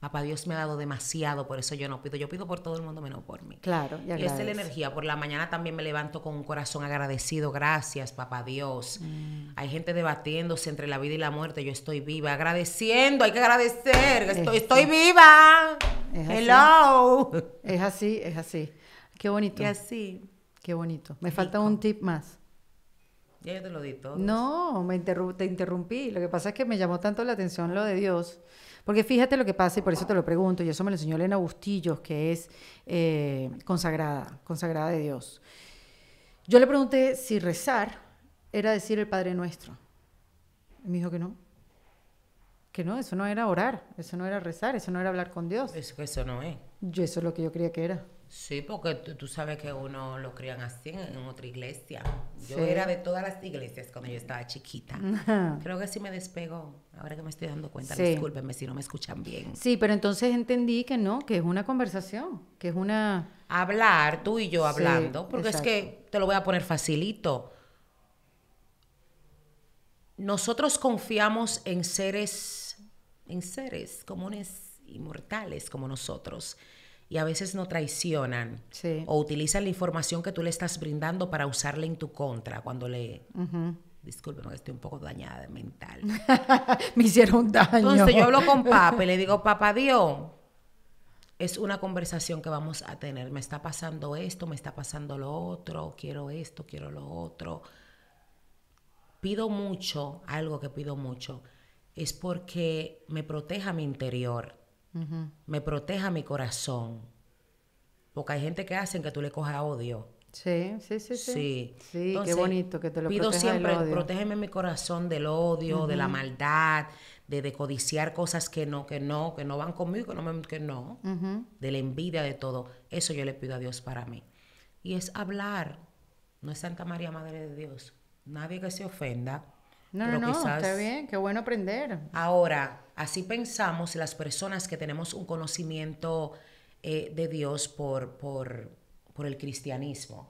Papá Dios me ha dado demasiado, por eso yo no pido. Yo pido por todo el mundo menos por mí. Claro, ya Y esa es la energía. Por la mañana también me levanto con un corazón agradecido. Gracias, papá Dios. Mm. Hay gente debatiéndose entre la vida y la muerte. Yo estoy viva, agradeciendo. Hay que agradecer. Estoy, viva. Hello. Es así, es así. Qué bonito. así. Qué bonito. Me falta un tip más. Ya yo te lo di todo. No, me te interrumpí. Lo que pasa es que me llamó tanto la atención lo de Dios porque fíjate lo que pasa, y por eso te lo pregunto, y eso me lo enseñó Elena Bustillos, que es eh, consagrada, consagrada de Dios. Yo le pregunté si rezar era decir el Padre Nuestro. Y me dijo que no. Que no, eso no era orar, eso no era rezar, eso no era hablar con Dios. Eso, eso no es. Yo, eso es lo que yo creía que era. Sí, porque tú sabes que uno lo crían así en, otra iglesia. Yo era de todas las iglesias cuando yo estaba chiquita. Creo que sí me despegó, ahora que me estoy dando cuenta. Discúlpenme si no me escuchan bien. Sí, pero entonces entendí que no, que es una conversación, que es una... Hablar, tú y yo hablando, porque es que te lo voy a poner facilito. Nosotros confiamos en seres, en seres comunes y mortales como nosotros y a veces no traicionan o utilizan la información que tú le estás brindando para usarla en tu contra cuando le... Disculpen, estoy un poco dañada mental. Me hicieron daño. Entonces yo hablo con papa y le digo, papá Dios, es una conversación que vamos a tener. Me está pasando esto, me está pasando lo otro, quiero esto, quiero lo otro. Pido mucho, algo que pido mucho, es porque me proteja mi interior me proteja mi corazón. Porque hay gente que hacen que tú le cojas odio. Sí, sí, sí, sí. Sí, qué bonito que te lo Pido siempre, el protégeme mi corazón del odio, de la maldad, de, decodiciar codiciar cosas que no, que no, que no van conmigo, que no, que no de la envidia, de todo. Eso yo le pido a Dios para mí. Y es hablar. No es Santa María Madre de Dios. Nadie que se ofenda. No, no, está bien, qué bueno aprender. Ahora, Así pensamos las personas que tenemos un conocimiento eh, de Dios por, por, el cristianismo.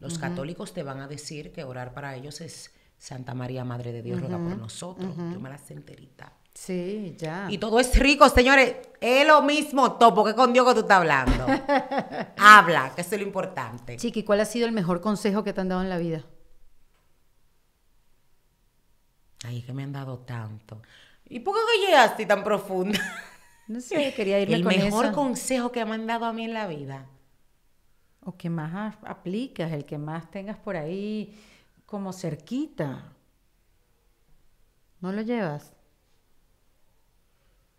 Los católicos te van a decir que orar para ellos es Santa María, Madre de Dios, uh por nosotros. Yo me la enterita. Sí, ya. Y todo es rico, señores. Es lo mismo, topo, que con Dios que tú estás hablando. Habla, que es lo importante. Chiqui, ¿cuál ha sido el mejor consejo que te han dado en la vida? Ay, que me han dado tanto. ¿Y por qué llegaste tan profunda? No sé, quería irme El mejor consejo que me han dado a mí en la vida. O que más aplicas, el que más tengas por ahí como cerquita. ¿No lo llevas?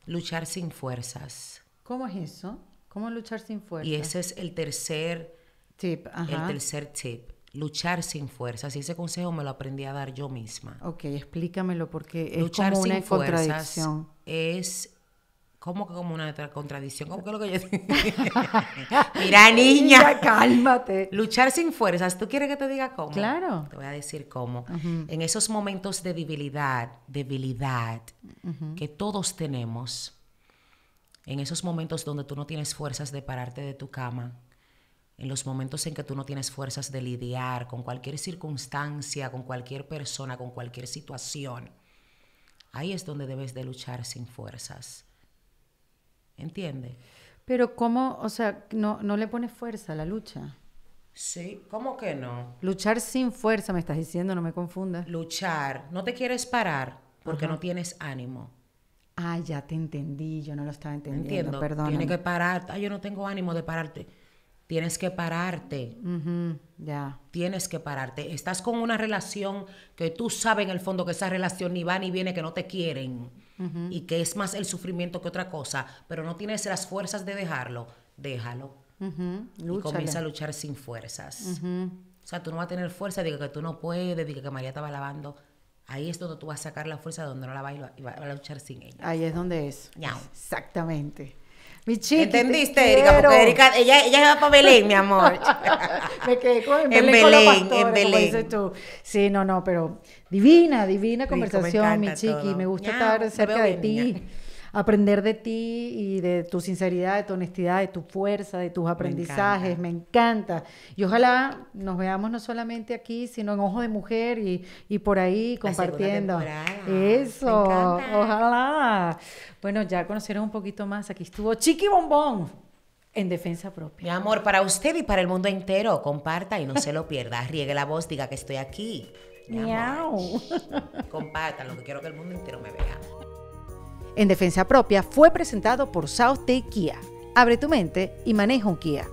Luchar sin fuerzas. ¿Cómo es eso? ¿Cómo luchar sin fuerzas? Y ese es el tercer tip. El tercer tip luchar sin fuerzas. Y ese consejo me lo aprendí a dar yo misma. Ok, explícamelo porque es luchar como una sin contradicción. Es como que como una contradicción, Mira, niña, cálmate. Luchar sin fuerzas, ¿tú quieres que te diga cómo? Claro. Te voy a decir cómo. En esos momentos de debilidad, debilidad que todos tenemos, en esos momentos donde tú no tienes fuerzas de pararte de tu cama, en los momentos en que tú no tienes fuerzas de lidiar con cualquier circunstancia, con cualquier persona, con cualquier situación, ahí es donde debes de luchar sin fuerzas. ¿Entiendes? Pero ¿cómo, o sea, no, no le pones fuerza a la lucha? Sí, ¿cómo que no? Luchar sin fuerza, me estás diciendo, no me confundas. Luchar, no te quieres parar porque no tienes ánimo. Ah, ya te entendí, yo no lo estaba entendiendo, perdón. Tiene que parar, yo no tengo ánimo de pararte Tienes que pararte. Ya. Tienes que pararte. Estás con una relación que tú sabes en el fondo que esa relación ni va ni viene, que no te quieren y que es más el sufrimiento que otra cosa, pero no tienes las fuerzas de dejarlo. Déjalo. Y comienza a luchar sin fuerzas. O sea, tú no vas a tener fuerza, diga que tú no puedes, diga que María va lavando. Ahí es donde tú vas a sacar la fuerza donde no la vas y vas a luchar sin ella. Ahí es donde es. Exactamente. Mi chiqui, ¿Entendiste, Erika? Porque Erika, ella, ella se va para Belén, mi amor. Me quedé con en Belén, en Belén, en Belén. tú. Sí, no, no, pero divina, divina conversación, mi chiqui. Me gusta estar cerca de ti aprender de ti y de tu sinceridad, de tu honestidad, de tu fuerza, de tus aprendizajes. Me encanta. Y ojalá nos veamos no solamente aquí, sino en Ojo de Mujer y, por ahí compartiendo. Eso. ojalá. Bueno, ya conocieron un poquito más. Aquí estuvo Chiqui Bombón en defensa propia. Mi amor, para usted y para el mundo entero, comparta y no se lo pierda. Riegue la voz, diga que estoy aquí. Miau. Compartan lo que quiero que el mundo entero me vea. En defensa propia fue presentado por South Day Kia. Abre tu mente y maneja un Kia.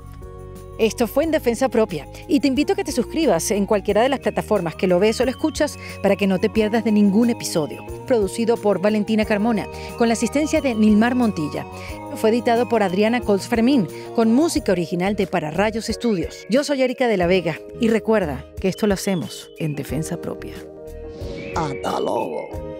Esto fue en defensa propia y te invito a que te suscribas en cualquiera de las plataformas que lo ves o lo escuchas para que no te pierdas de ningún episodio. Producido por Valentina Carmona, con la asistencia de Nilmar Montilla. Fue editado por Adriana Colts Fermín, con música original de Para Rayos Estudios. Yo soy Erika de la Vega y recuerda que esto lo hacemos en defensa propia. Hasta luego.